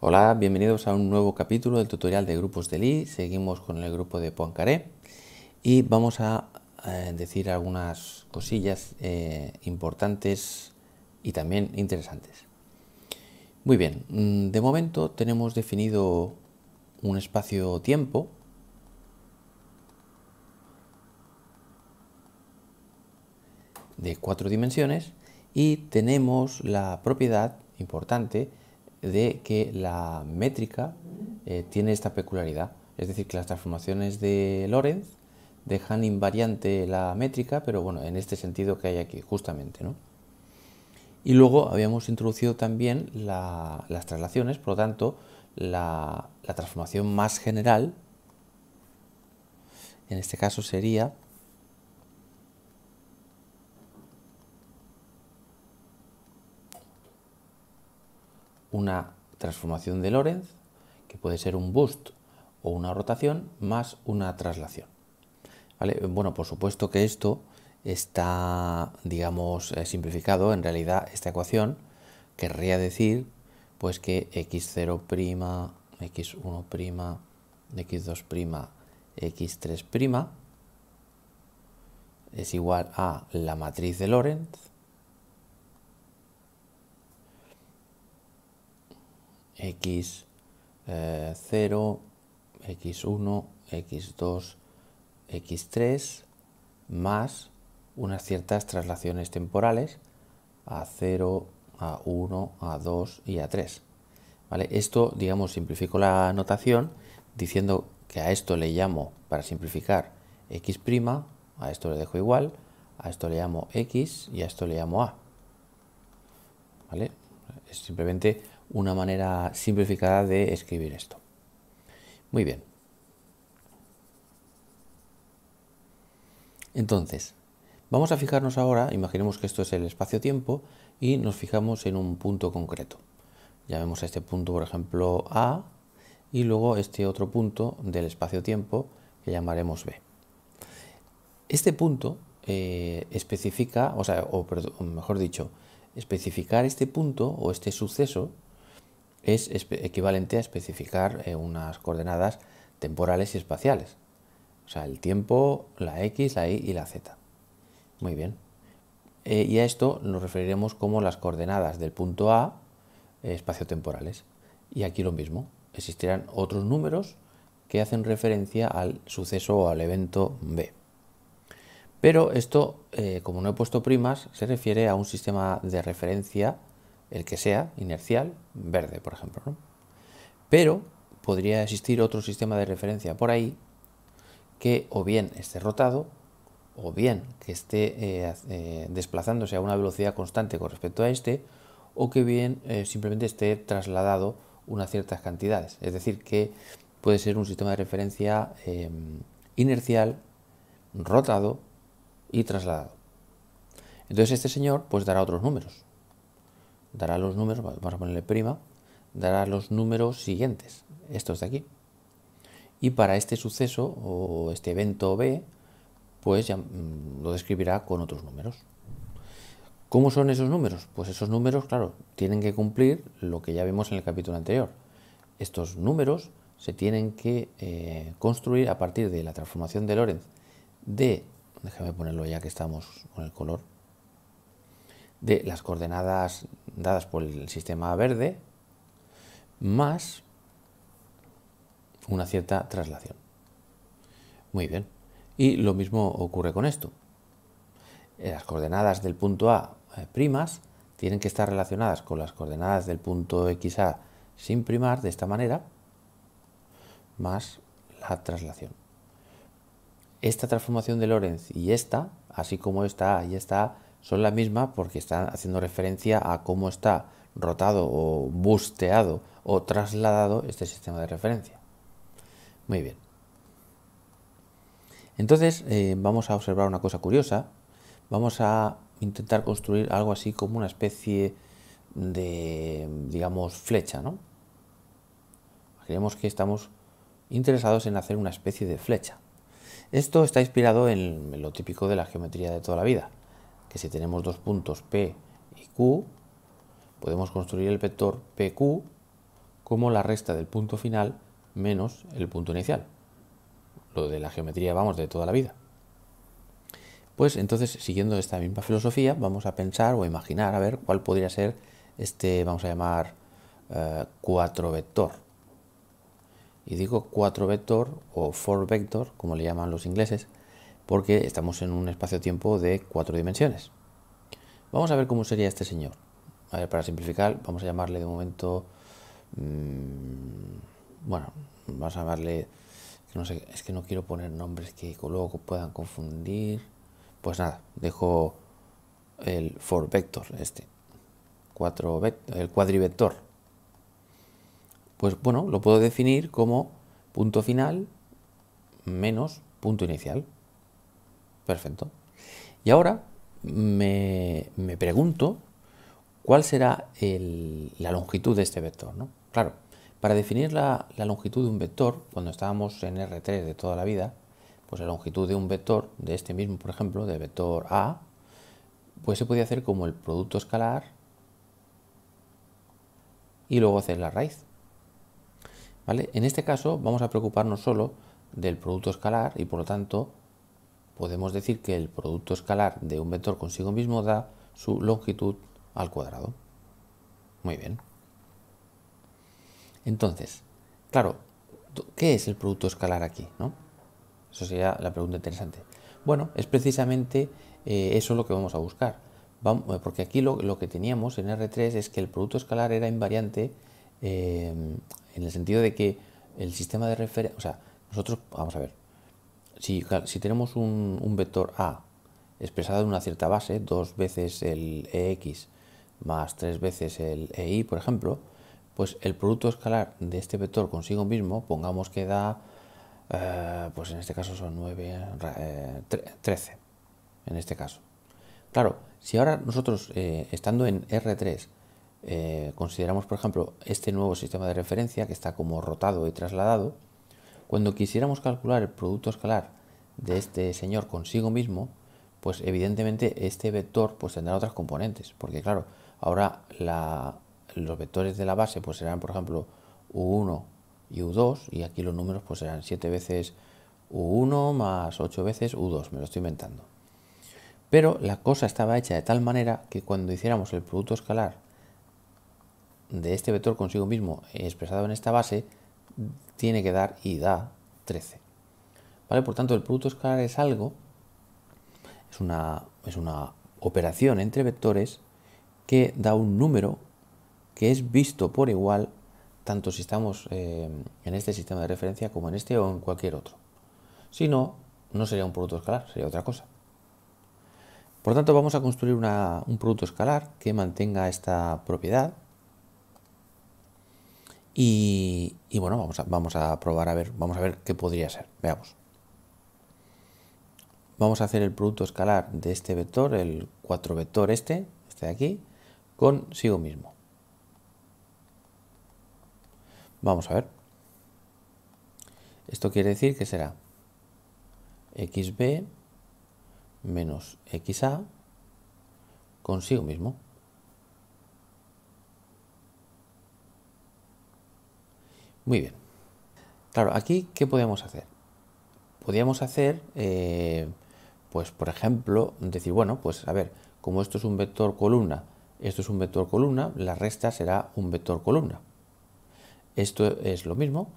Hola, bienvenidos a un nuevo capítulo del tutorial de grupos de Lee. Seguimos con el grupo de Poincaré y vamos a eh, decir algunas cosillas eh, importantes y también interesantes. Muy bien, mm, de momento tenemos definido un espacio-tiempo de cuatro dimensiones y tenemos la propiedad importante de que la métrica eh, tiene esta peculiaridad. Es decir, que las transformaciones de Lorentz dejan invariante la métrica, pero bueno, en este sentido que hay aquí, justamente, Y luego habíamos introducido también las traslaciones, por lo tanto, la transformación más general, en este caso sería una transformación de Lorentz, que puede ser un boost o una rotación, más una traslación. ¿Vale? Bueno, por supuesto que esto está, digamos, eh, simplificado. En realidad, esta ecuación querría decir pues que x0', x1', x2', x3' es igual a la matriz de Lorentz x0, x1, x2, x3, más unas ciertas traslaciones temporales a 0, a 1, a 2 y a 3. Esto, digamos, simplifico la anotación diciendo que a esto le llamo, para simplificar, x', a esto le dejo igual, a esto le llamo x y a esto le llamo a. ¿Vale? Es simplemente una manera simplificada de escribir esto. Muy bien. Entonces, vamos a fijarnos ahora, imaginemos que esto es el espacio-tiempo y nos fijamos en un punto concreto. Llamemos a este punto, por ejemplo, A y luego este otro punto del espacio-tiempo que llamaremos B. Este punto eh, especifica, o sea, o mejor dicho, especificar este punto o este suceso es equivalente a especificar eh, unas coordenadas temporales y espaciales. O sea, el tiempo, la X, la Y y la Z. Muy bien. Eh, y a esto nos referiremos como las coordenadas del punto A eh, espaciotemporales. Y aquí lo mismo. Existirán otros números que hacen referencia al suceso o al evento B. Pero esto, como no he puesto primas, se refiere a un sistema de referencia el que sea, inercial, verde, por ejemplo. ¿no? Pero podría existir otro sistema de referencia por ahí que o bien esté rotado o bien que esté eh, eh, desplazándose a una velocidad constante con respecto a este o que bien eh, simplemente esté trasladado unas ciertas cantidades. Es decir, que puede ser un sistema de referencia em, inercial, rotado y trasladado. Entonces este señor pues dará otros números dará los números, vamos a ponerle prima, dará los números siguientes, estos de aquí. Y para este suceso o este evento B, pues ya mm, lo describirá con otros números. ¿Cómo son esos números? Pues esos números, claro, tienen que cumplir lo que ya vimos en el capítulo anterior. Estos números se tienen que eh, construir a partir de la transformación de Lorentz de, déjame ponerlo ya que estamos con el color, de las coordenadas dadas por el sistema verde, más una cierta traslación. Muy bien. Y lo mismo ocurre con esto. Eh, las coordenadas del punto A eh, primas tienen que estar relacionadas con las coordenadas del punto XA sin primar de esta manera, más la traslación. Esta transformación de Lorentz y esta, así como esta A y esta A, son la misma porque están haciendo referencia a cómo está rotado o busteado o trasladado este sistema de referencia. Muy bien. Entonces eh, vamos a observar una cosa curiosa. Vamos a intentar construir algo así como una especie de, digamos, flecha, ¿no? Imaginemos que estamos interesados en hacer una especie de flecha. Esto está inspirado en lo típico de la geometría de toda la vida si tenemos dos puntos P y Q, podemos construir el vector PQ como la resta del punto final menos el punto inicial. Lo de la geometría, vamos, de toda la vida. Pues entonces, siguiendo esta misma filosofía, vamos a pensar o imaginar a ver cuál podría ser este, vamos a llamar, eh, cuatro vector. Y digo cuatro vector o four vector, como le llaman los ingleses, porque estamos en un espacio-tiempo de cuatro dimensiones. Vamos a ver cómo sería este señor. para simplificar, vamos a llamarle de momento... Mm, bueno, vamos a llamarle... no es que no quiero poner nombres que luego puedan confundir. Pues nada, dejo el for vector, este. el cuadrivector. Pues bueno, lo puedo definir como punto final menos punto inicial. Perfecto. Y ahora me, pregunto cuál será la longitud de este vector. ¿no? Claro, para definir la, longitud de un vector, cuando estábamos en R3 de toda la vida, pues la longitud de un vector, de este mismo, por ejemplo, de vector A, pues se podía hacer como el producto escalar y luego hacer la raíz. ¿Vale? En este caso vamos a preocuparnos solo del producto escalar y por lo tanto podemos decir que el producto escalar de un vector consigo mismo da su longitud al cuadrado. Muy bien. Entonces, claro, ¿qué es el producto escalar aquí? ¿no? Eso sería la pregunta interesante. Bueno, es precisamente eh, eso lo que vamos a buscar. Vamos, eh, porque aquí lo, que teníamos en R3 es que el producto escalar era invariante eh, en el sentido de que el sistema de referencia, o sea, nosotros, vamos a ver, si, tenemos un, vector A expresado en una cierta base, dos veces el EX más tres veces el EI, por ejemplo, pues el producto escalar de este vector consigo mismo, pongamos que da, eh, pues en este caso son 9, 13, eh, en este caso. Claro, si ahora nosotros, eh, estando en R3, consideramos, por ejemplo, este nuevo sistema de referencia que está como rotado y trasladado, cuando quisiéramos calcular el producto escalar de este señor consigo mismo, pues evidentemente este vector pues tendrá otras componentes, porque claro, ahora los vectores de la base pues serán por ejemplo U1 y U2 y aquí los números pues serán 7 veces U1 más 8 veces U2, me lo estoy inventando. Pero la cosa estaba hecha de tal manera que cuando hiciéramos el producto escalar de este vector consigo mismo expresado en esta base, tiene que dar y da 13. ¿Vale? Por tanto, el producto escalar es algo, es una, es una operación entre vectores que da un número que es visto por igual tanto si estamos eh, en este sistema de referencia como en este o en cualquier otro. Si no, no sería un producto escalar, sería otra cosa. Por tanto, vamos a construir un producto escalar que mantenga esta propiedad y, bueno, vamos a, vamos a probar a ver, vamos a ver qué podría ser. Veamos. Vamos a hacer el producto escalar de este vector, el 4 vector este, este de aquí, consigo mismo. Vamos a ver. Esto quiere decir que será xb menos xa consigo mismo. Muy bien. Claro, aquí, ¿qué podemos hacer? Podríamos hacer, eh, pues por ejemplo, decir, bueno, pues a ver, como esto es un vector columna, esto es un vector columna, la resta será un vector columna. Esto es lo mismo.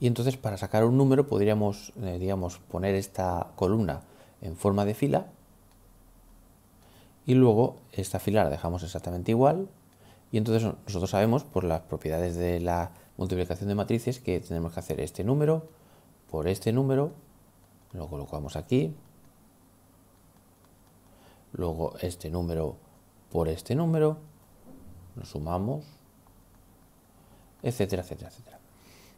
Y entonces para sacar un número podríamos, eh, digamos, poner esta columna en forma de fila y luego esta fila la dejamos exactamente igual y entonces nosotros sabemos por pues, las propiedades de la multiplicación de matrices que tenemos que hacer este número por este número, lo colocamos aquí, luego este número por este número, lo sumamos, etcétera, etcétera, etcétera.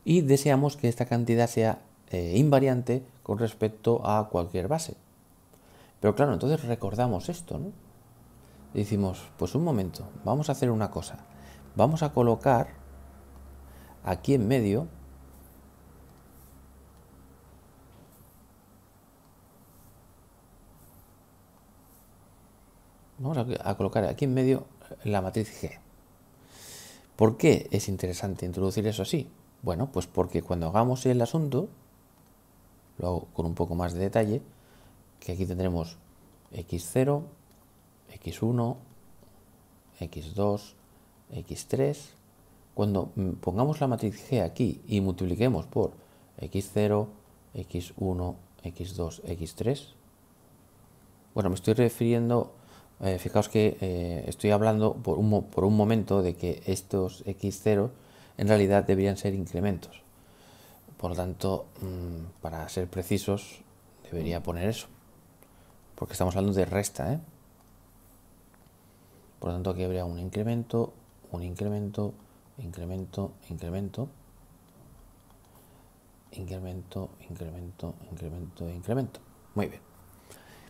Y deseamos que esta cantidad sea eh, invariante con respecto a cualquier base. Pero claro, entonces recordamos esto, ¿no? decimos, pues un momento, vamos a hacer una cosa. Vamos a colocar aquí en medio, vamos a, colocar aquí en medio la matriz G. ¿Por qué es interesante introducir eso así? Bueno, pues porque cuando hagamos el asunto, lo hago con un poco más de detalle, que aquí tendremos x0, x1, x2, x3, cuando pongamos la matriz G aquí y multipliquemos por x0, x1, x2, x3, bueno, me estoy refiriendo, eh, fijaos que eh, estoy hablando por un, momento de que estos x0 en realidad deberían ser incrementos. Por lo tanto, mm, para ser precisos, debería poner eso. Porque estamos hablando de resta, ¿eh? Por lo tanto, aquí habría un incremento, un incremento, incremento, incremento, incremento, incremento, incremento, incremento. Muy bien.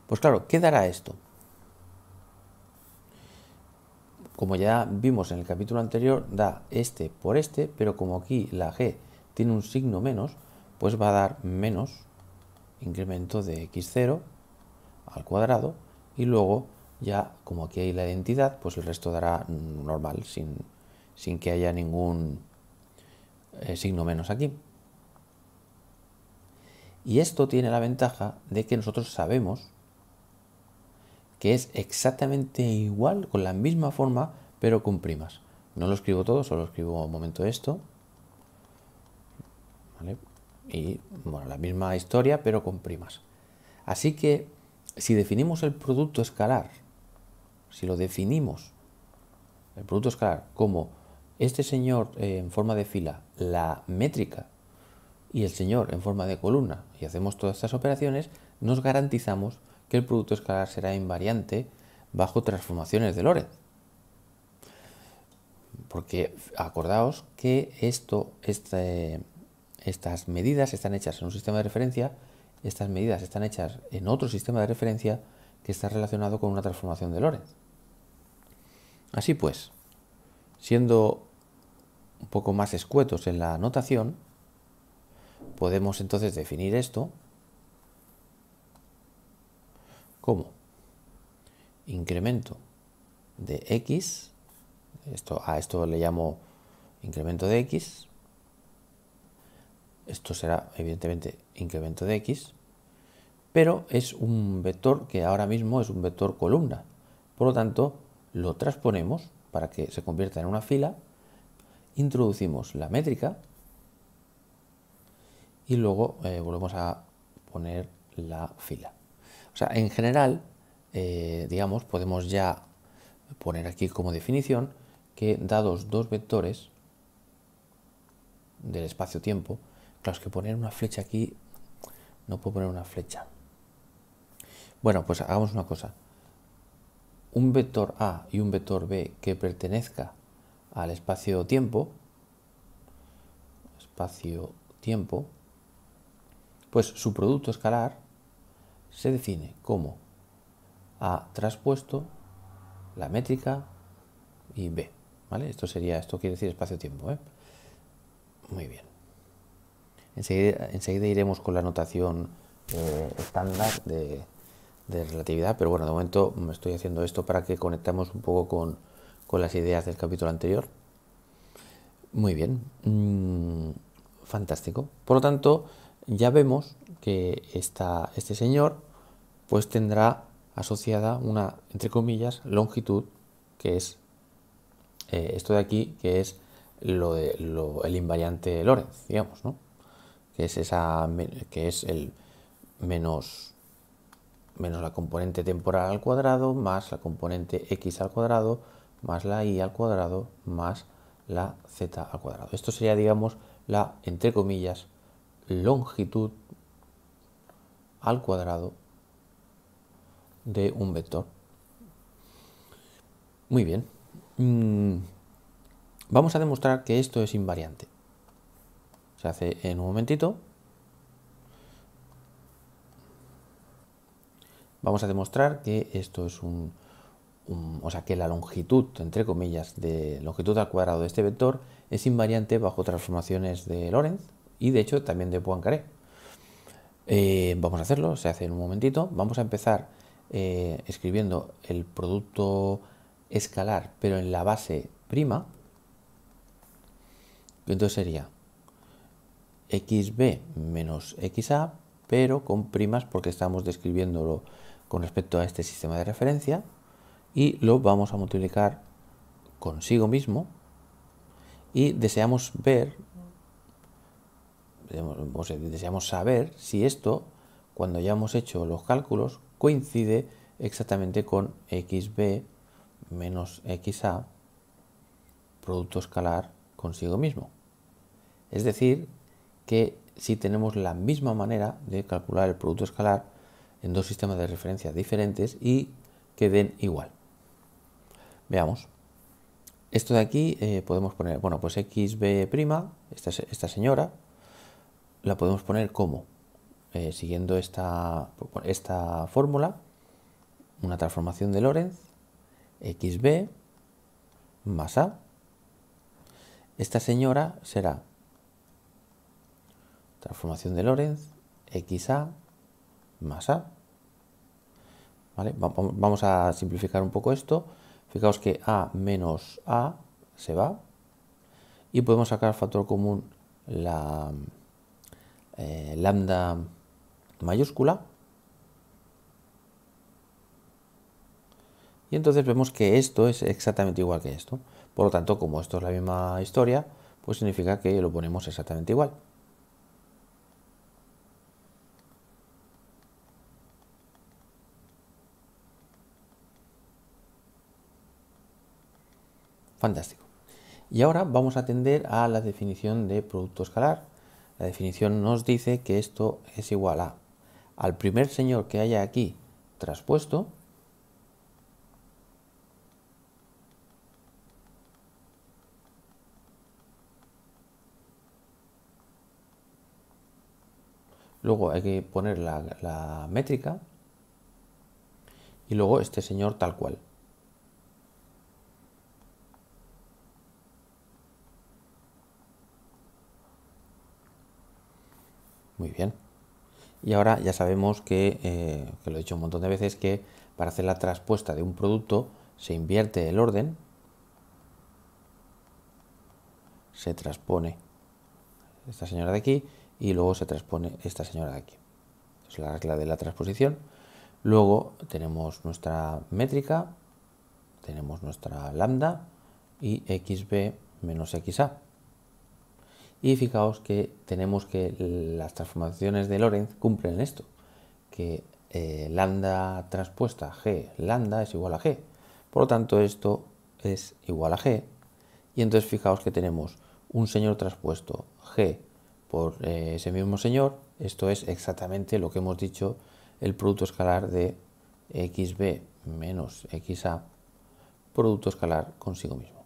Pues claro, ¿qué dará esto? Como ya vimos en el capítulo anterior, da este por este, pero como aquí la G tiene un signo menos, pues va a dar menos incremento de x0 al cuadrado y luego ya como aquí hay la identidad, pues el resto dará normal, sin, sin que haya ningún eh, signo menos aquí. Y esto tiene la ventaja de que nosotros sabemos que es exactamente igual, con la misma forma, pero con primas. No lo escribo todo, solo escribo un momento esto. ¿Vale? Y bueno, la misma historia, pero con primas. Así que si definimos el producto escalar, si lo definimos, el producto escalar como este señor eh, en forma de fila, la métrica, y el señor en forma de columna, y hacemos todas estas operaciones, nos garantizamos que el producto escalar será invariante bajo transformaciones de Lorentz. Porque acordaos que esto, este, estas medidas están hechas en un sistema de referencia, estas medidas están hechas en otro sistema de referencia que está relacionado con una transformación de Lorentz. Así pues, siendo un poco más escuetos en la notación podemos entonces definir esto como incremento de x, esto, a esto le llamo incremento de x, esto será evidentemente incremento de x, pero es un vector que ahora mismo es un vector columna, por lo tanto lo transponemos para que se convierta en una fila introducimos la métrica y luego eh, volvemos a poner la fila. O sea, en general, eh, digamos, podemos ya poner aquí como definición que dados dos vectores del espacio-tiempo, claro, es que poner una flecha aquí, no puedo poner una flecha. Bueno, pues hagamos una cosa. Un vector A y un vector B que pertenezca al espacio-tiempo, espacio-tiempo, pues su producto escalar se define como A traspuesto, la métrica y B. ¿Vale? Esto sería, esto quiere decir espacio-tiempo. ¿eh? Muy bien. Enseguida, iremos con la notación eh, estándar de, relatividad, pero bueno, de momento me estoy haciendo esto para que conectemos un poco con, con las ideas del capítulo anterior. Muy bien, mm, fantástico. Por lo tanto, ya vemos que este señor pues tendrá asociada una, entre comillas, longitud, que es eh, esto de aquí, que es lo de, el invariante Lorentz, digamos, ¿no? Que es, esa, que es el menos, menos la componente temporal al cuadrado, más la componente x al cuadrado, más la i al cuadrado más la z al cuadrado. Esto sería, digamos, la, entre comillas, longitud al cuadrado de un vector. Muy bien. Mm, vamos a demostrar que esto es invariante. Se hace en un momentito. Vamos a demostrar que esto es un o sea que la longitud, entre comillas, de longitud al cuadrado de este vector es invariante bajo transformaciones de Lorentz y de hecho también de Poincaré. Eh, vamos a hacerlo, se hace en un momentito. Vamos a empezar eh, escribiendo el producto escalar, pero en la base prima. Entonces sería xb menos xa, pero con primas porque estamos describiéndolo con respecto a este sistema de referencia y lo vamos a multiplicar consigo mismo y deseamos ver, deseamos saber si esto, cuando ya hemos hecho los cálculos, coincide exactamente con xb menos xa, producto escalar consigo mismo. Es decir, que si tenemos la misma manera de calcular el producto escalar en dos sistemas de referencia diferentes y que den igual. Veamos. Esto de aquí eh, podemos poner, bueno, pues XB', esta, esta señora, la podemos poner como, eh, siguiendo esta, esta fórmula, una transformación de Lorentz, XB más A. Esta señora será transformación de Lorentz, XA más A. ¿Vale? Vamos a simplificar un poco esto. Fijaos que a menos a se va y podemos sacar factor común la eh, lambda mayúscula. Y entonces vemos que esto es exactamente igual que esto. Por lo tanto, como esto es la misma historia, pues significa que lo ponemos exactamente igual. Fantástico. Y ahora vamos a atender a la definición de producto escalar. La definición nos dice que esto es igual a al primer señor que haya aquí traspuesto luego hay que poner la métrica y luego este señor tal cual. Muy bien. Y ahora ya sabemos que, eh, que lo he dicho un montón de veces, que para hacer la traspuesta de un producto se invierte el orden, se transpone esta señora de aquí y luego se transpone esta señora de aquí. Es la regla de la transposición. Luego tenemos nuestra métrica, tenemos nuestra lambda y xb menos xa. Y fijaos que tenemos que las transformaciones de Lorentz cumplen esto, que eh, lambda transpuesta g lambda es igual a g. Por lo tanto, esto es igual a g. Y entonces fijaos que tenemos un señor transpuesto g por eh, ese mismo señor. Esto es exactamente lo que hemos dicho, el producto escalar de xb menos xa, producto escalar consigo mismo.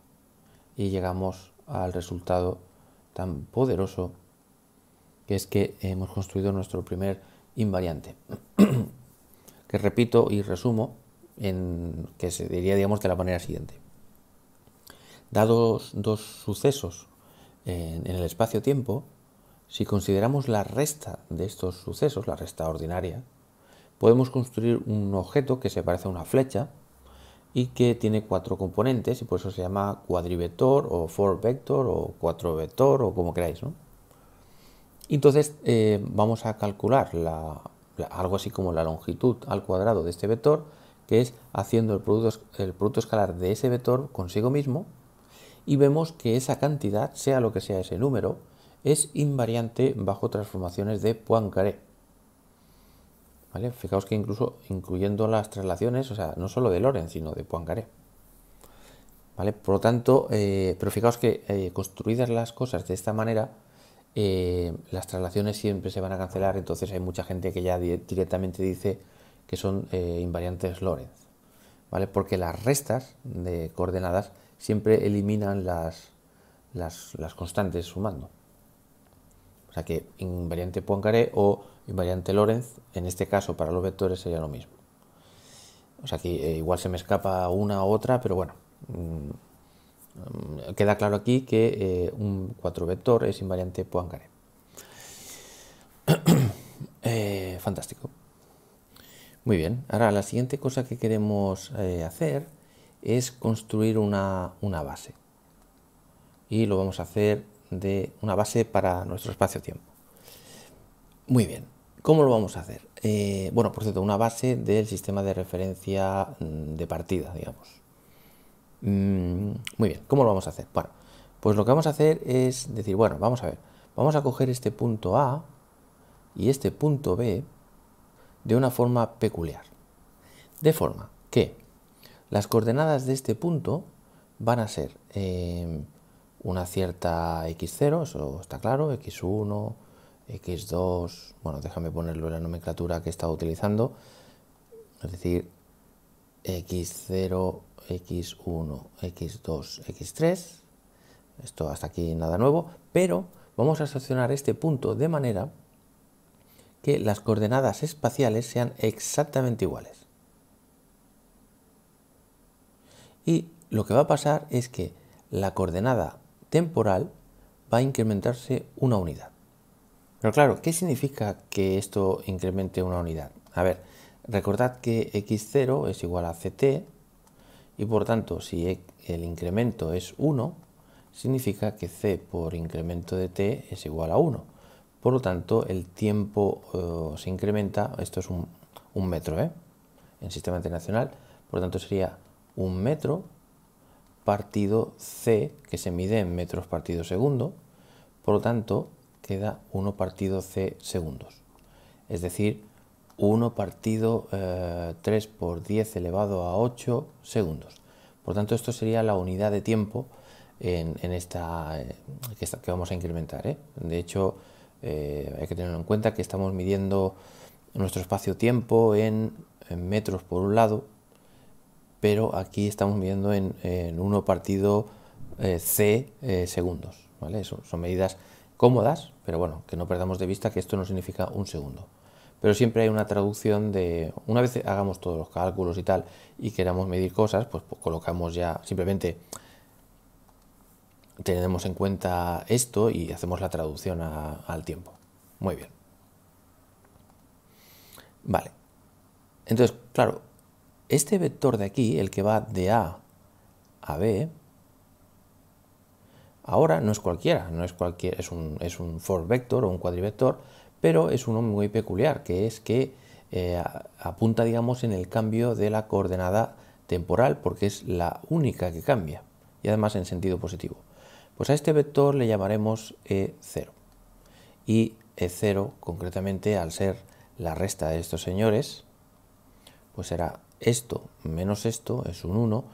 Y llegamos al resultado tan poderoso, que es que hemos construido nuestro primer invariante. que repito y resumo, en, que se diría digamos de la manera siguiente. Dados dos sucesos eh, en el espacio-tiempo, si consideramos la resta de estos sucesos, la resta ordinaria, podemos construir un objeto que se parece a una flecha, y que tiene cuatro componentes y por eso se llama cuadrivector o four vector o cuatro vector o como queráis. Entonces eh, vamos a calcular algo así como la longitud al cuadrado de este vector, que es haciendo el producto, el producto escalar de ese vector consigo mismo y vemos que esa cantidad, sea lo que sea ese número, es invariante bajo transformaciones de Poincaré. Fijaos que incluso incluyendo las traslaciones, o sea, no solo de Lorentz sino de Poincaré. ¿Vale? Por lo tanto, eh, pero fijaos que eh, construidas las cosas de esta manera, eh, las traslaciones siempre se van a cancelar, entonces hay mucha gente que ya directamente dice que son invariantes Lorentz, ¿vale? Porque las restas de coordenadas siempre eliminan las, las, las constantes sumando. O sea que invariante Poincaré o invariante Lorentz, en este caso para los vectores sería lo mismo. O sea, aquí eh, igual se me escapa una u otra, pero bueno, mm, mm, queda claro aquí que eh, un cuatro vector es invariante Poincaré. Eh, fantástico. Muy bien, ahora la siguiente cosa que queremos hacer es construir una base. Y lo vamos a hacer de una base para nuestro espacio-tiempo. Muy bien, ¿Cómo lo vamos a hacer? Eh, bueno, por cierto, una base del sistema de referencia mm, de partida, digamos. Mm, muy bien, ¿cómo lo vamos a hacer? Bueno, pues lo que vamos a hacer es decir, bueno, vamos a ver, vamos a coger este punto A y este punto B de una forma peculiar. De forma que las coordenadas de este punto van a ser eh, una cierta x0, eso está claro, x1, X2, bueno, déjame ponerlo en la nomenclatura que he estado utilizando, es decir, X0, X1, X2, X3, esto hasta aquí nada nuevo, pero vamos a seleccionar este punto de manera que las coordenadas espaciales sean exactamente iguales. Y lo que va a pasar es que la coordenada temporal va a incrementarse una unidad. Pero claro, ¿qué significa que esto incremente una unidad? A ver, recordad que x0 es igual a ct y por tanto si e, el incremento es 1, significa que c por incremento de t es igual a 1. Por lo tanto, el tiempo eh, se incrementa, esto es un, un metro ¿eh? en sistema internacional, por lo tanto sería un metro partido c, que se mide en metros partido segundo, por lo tanto queda 1 partido c segundos. Es decir, 1 partido 3 eh, por 10 elevado a 8 segundos. Por tanto, esto sería la unidad de tiempo en, esta, eh, que, vamos a incrementar. ¿eh? De hecho, hay que tener en cuenta que estamos midiendo nuestro espacio-tiempo en, metros por un lado, pero aquí estamos midiendo en, 1 partido c segundos. ¿vale? son medidas cómodas, pero bueno, que no perdamos de vista que esto no significa un segundo. Pero siempre hay una traducción de, una vez hagamos todos los cálculos y tal, y queramos medir cosas, pues, pues colocamos ya, simplemente tenemos en cuenta esto y hacemos la traducción al tiempo. Muy bien. Vale. Entonces, claro, este vector de aquí, el que va de A a B, Ahora no es cualquiera, no es cualquier, es un, es un for vector o un cuadrivector, pero es uno muy peculiar, que es que eh, apunta, digamos, en el cambio de la coordenada temporal, porque es la única que cambia, y además en sentido positivo. Pues a este vector le llamaremos E0. Y E0, concretamente, al ser la resta de estos señores, pues será esto menos esto, es un 1,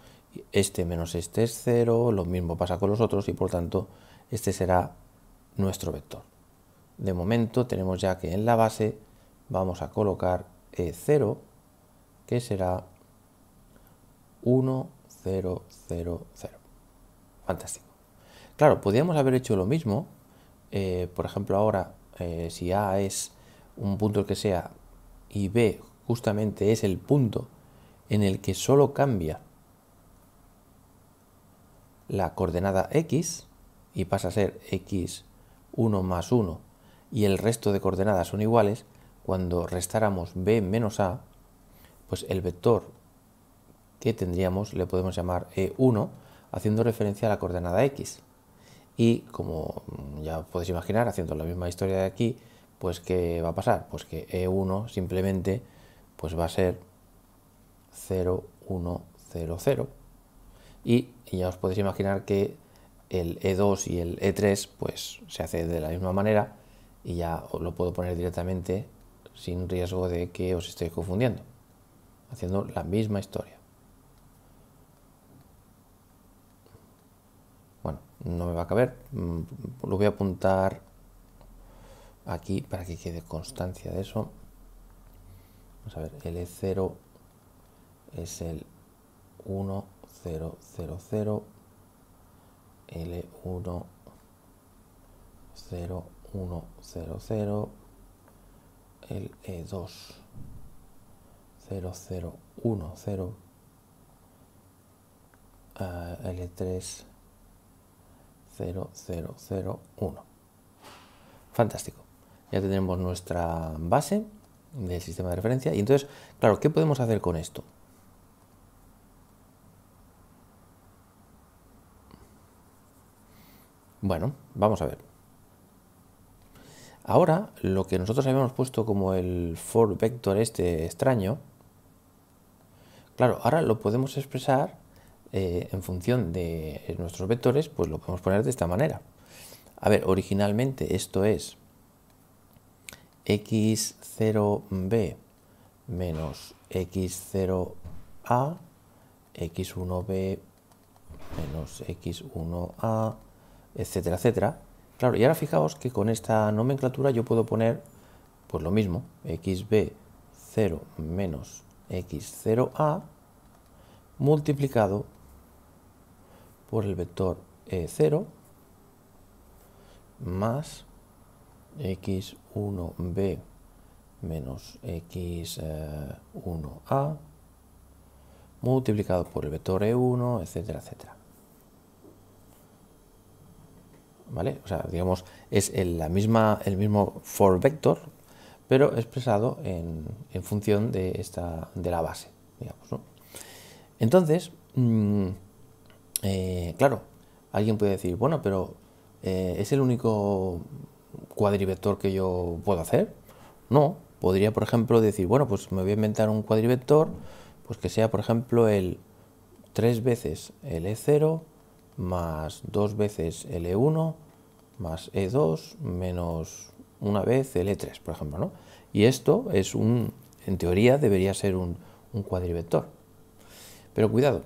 este menos este es 0, lo mismo pasa con los otros y por tanto este será nuestro vector. De momento tenemos ya que en la base vamos a colocar E0 eh, que será 1, 0, 0, 0. Fantástico. Claro, podríamos haber hecho lo mismo, eh, por ejemplo ahora eh, si A es un punto que sea y B justamente es el punto en el que solo cambia la coordenada x y pasa a ser x1 más 1 y el resto de coordenadas son iguales, cuando restáramos b menos a, pues el vector que tendríamos le podemos llamar e1 haciendo referencia a la coordenada x. Y como ya podéis imaginar, haciendo la misma historia de aquí, pues ¿qué va a pasar? Pues que E1 simplemente pues va a ser 0, 1, 0, 0 y ya os podéis imaginar que el E2 y el E3 pues se hace de la misma manera y ya lo puedo poner directamente sin riesgo de que os estéis confundiendo, haciendo la misma historia. Bueno, no me va a caber, mm, lo voy a apuntar aquí para que quede constancia de eso. Vamos a ver, el E0 es el 1 0, 0, 0, L1, 0, 1, 0, 0, l 2 0, 0, 1, 0, L3, 0, 0, 0, 1. Fantástico. Ya tenemos nuestra base del sistema de referencia. Y entonces, claro, ¿qué podemos hacer con esto? Bueno, vamos a ver. Ahora, lo que nosotros habíamos puesto como el for vector este extraño, claro, ahora lo podemos expresar eh, en función de nuestros vectores, pues lo podemos poner de esta manera. A ver, originalmente esto es x0b menos x0a, x1b menos x1a etcétera, etcétera. Claro, y ahora fijaos que con esta nomenclatura yo puedo poner pues lo mismo, xb0 menos x0a multiplicado por el vector e0 más x1b menos x1a multiplicado por el vector e1, etcétera, etcétera. ¿vale? O sea, digamos, es el, la misma, el mismo for vector, pero expresado en, función de, de la base, Entonces, mm, eh, claro, alguien puede decir, bueno, pero eh, ¿es el único cuadrivector que yo puedo hacer? No, podría, por ejemplo, decir, bueno, pues me voy a inventar un cuadrivector, pues que sea, por ejemplo, el 3 veces el E0 más dos veces L1 más E2 menos una vez L3, por ejemplo. ¿no? Y esto es un, en teoría debería ser un, un cuadrivector. Pero cuidado,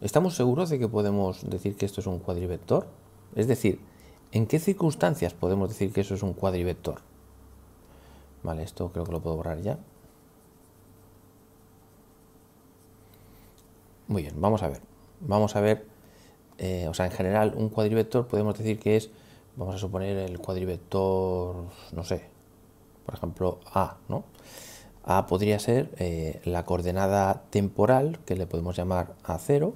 ¿estamos seguros de que podemos decir que esto es un cuadrivector? Es decir, ¿en qué circunstancias podemos decir que eso es un cuadrivector? Vale, esto creo que lo puedo borrar ya. Muy bien, vamos a ver vamos a ver, eh, o sea, en general, un cuadrivector podemos decir que es, vamos a suponer el cuadrivector, no sé, por ejemplo, A, ¿no? A podría ser eh, la coordenada temporal, que le podemos llamar A0.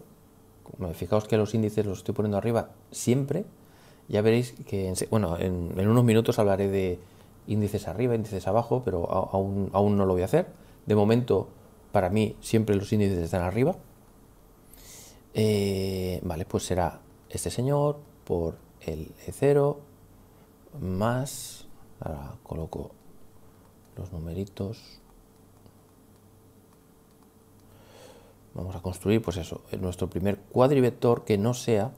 Fijaos que los índices los estoy poniendo arriba siempre. Ya veréis que, en, bueno, en, unos minutos hablaré de índices arriba, índices abajo, pero aún, aún no lo voy a hacer. De momento, para mí, siempre los índices están arriba. Eh, vale, pues será este señor por el E0 más, ahora coloco los numeritos, vamos a construir pues eso, eh, nuestro primer cuadrivector que no sea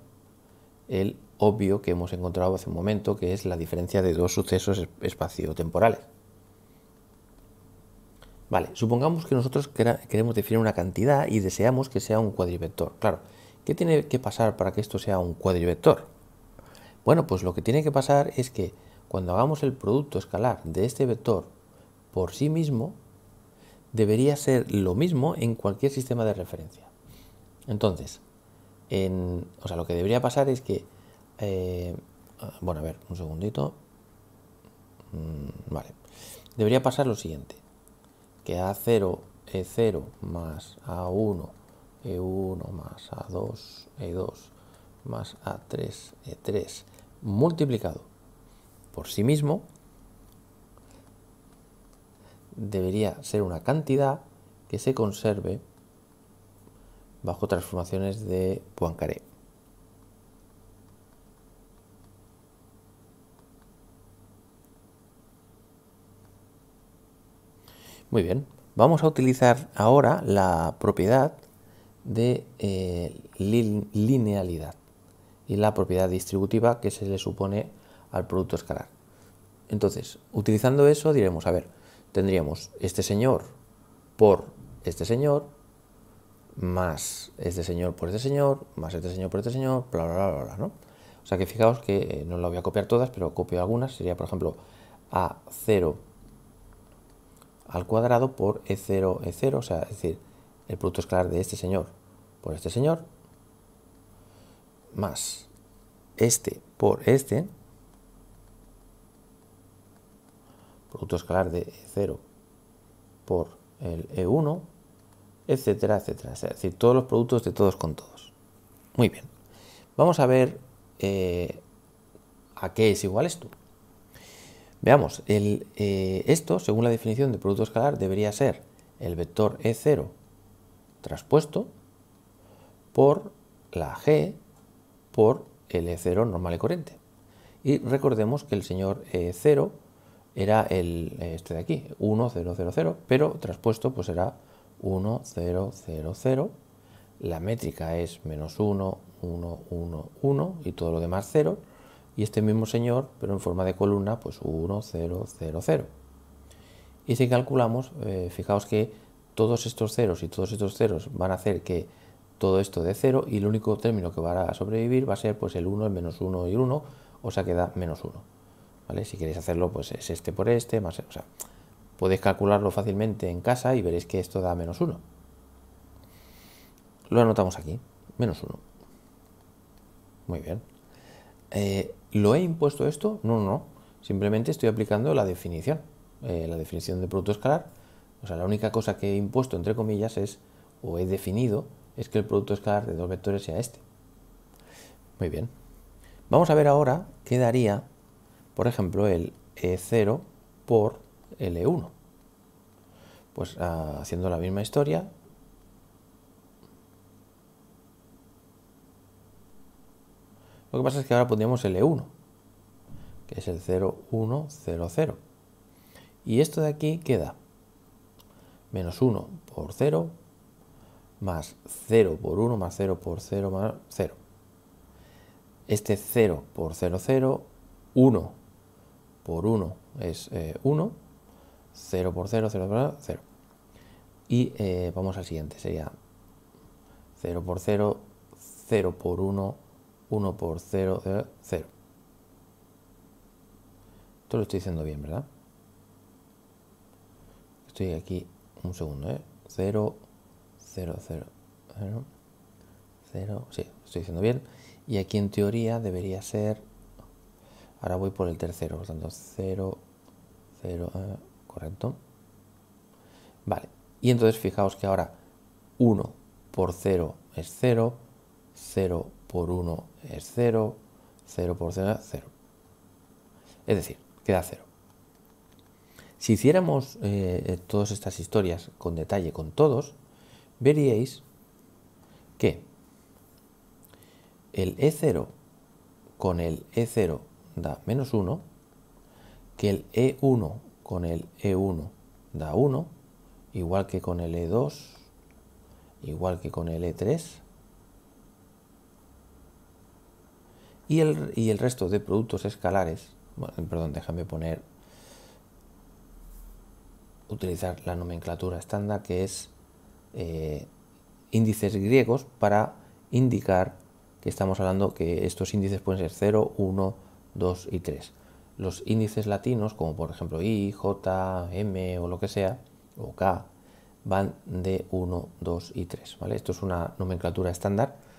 el obvio que hemos encontrado hace un momento, que es la diferencia de dos sucesos espaciotemporales. Vale, supongamos que nosotros queremos definir una cantidad y deseamos que sea un cuadrivector. Claro, ¿qué tiene que pasar para que esto sea un cuadrivector? Bueno, pues lo que tiene que pasar es que cuando hagamos el producto escalar de este vector por sí mismo, debería ser lo mismo en cualquier sistema de referencia. Entonces, o sea, lo que debería pasar es que, eh, bueno, a ver, un segundito, mm, vale, debería pasar lo siguiente que A0, E0 más A1, E1 más A2, E2 más A3, E3 multiplicado por sí mismo debería ser una cantidad que se conserve bajo transformaciones de Poincaré. Muy bien, vamos a utilizar ahora la propiedad de eh, linealidad y la propiedad distributiva que se le supone al producto escalar. Entonces, utilizando eso diremos, a ver, tendríamos este señor por este señor, más este señor por este señor, más este señor por este señor, bla, bla, bla, bla, ¿no? O sea que fijaos que eh, no lo voy a copiar todas, pero copio algunas, sería por ejemplo A0 al cuadrado por E0, E0, o sea, es decir, el producto escalar de este señor por este señor, más este por este, producto escalar de E0 por el E1, etcétera, etcétera. Es decir, todos los productos de todos con todos. Muy bien. Vamos a ver eh, a qué es igual esto. Veamos, eh, esto, según la definición de producto escalar, debería ser el vector E0 traspuesto por la G por el E0 normal y corriente. Y recordemos que el señor E0 era el, eh, este de aquí, 1, 0, 0, 0, pero traspuesto pues era 1, 0, 0, 0. La métrica es menos 1, 1, 1, 1 y todo lo demás 0 y este mismo señor, pero en forma de columna, pues 1, 0, 0, 0. Y si calculamos, eh, fijaos que todos estos ceros y todos estos ceros van a hacer que todo esto dé 0 y el único término que va a sobrevivir va a ser pues el 1, el menos 1 y el 1, o sea, que da menos 1. Si queréis hacerlo, pues es este por este, más, o sea, podéis calcularlo fácilmente en casa y veréis que esto da menos 1. Lo anotamos aquí, menos 1. Muy bien. Eh, ¿Lo he impuesto esto? No, no, no. simplemente estoy aplicando la definición, eh, la definición de producto escalar. O sea, la única cosa que he impuesto, entre comillas, es, o he definido, es que el producto escalar de dos vectores sea este. Muy bien. Vamos a ver ahora qué daría, por ejemplo, el E0 por el e 1 Pues ah, haciendo la misma historia, Lo que pasa es que ahora pondríamos el E1, que es el 0, 0. Y esto de aquí queda menos 1 por 0, más 0 por 1, más 0 por 0, más 0. Este 0 por 0, 0, 1 por 1 es 1, eh, 0 por 0, 0 por 0. Y eh, vamos al siguiente, sería 0 por 0, 0 por 1, 1 por 0, 0, 0. Esto lo estoy diciendo bien, ¿verdad? Estoy aquí un segundo, ¿eh? 0, 0, 0, 0, 0. Sí, lo estoy diciendo bien. Y aquí en teoría debería ser... Ahora voy por el tercero, por lo tanto, 0, 0, eh, correcto. Vale, y entonces fijaos que ahora 1 por 0 es 0, 0 por 1 es es 0, 0 por 0, 0. Es decir, queda 0. Si hiciéramos eh, todas estas historias con detalle con todos, veríais que el E0 con el E0 da menos 1, que el E1 con el E1 da 1, igual que con el E2, igual que con el E3, y el, resto de productos escalares, bueno, eh, perdón, déjame poner, utilizar la nomenclatura estándar que es eh, índices griegos para indicar que estamos hablando que estos índices pueden ser 0, 1, 2 y 3. Los índices latinos, como por ejemplo I, J, M o lo que sea, o K, van de 1, 2 y 3. ¿vale? Esto es una nomenclatura estándar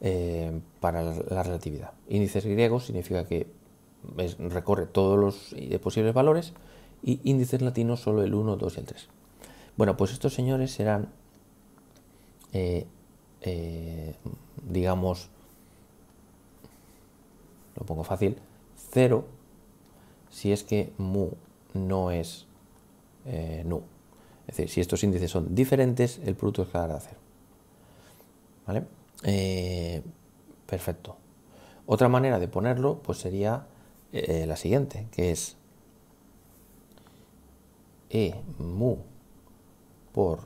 eh, para la relatividad. Índices griegos significa que recorre todos los posibles valores y índices latinos solo el 1, 2 y el 3. Bueno, pues estos señores serán, eh, eh, digamos, lo pongo fácil, 0 si es que mu no es nu. Es decir, si estos índices son diferentes, el producto escalará de 0. ¿Vale? Eh, perfecto. Otra manera de ponerlo pues sería eh, la siguiente, que es E mu por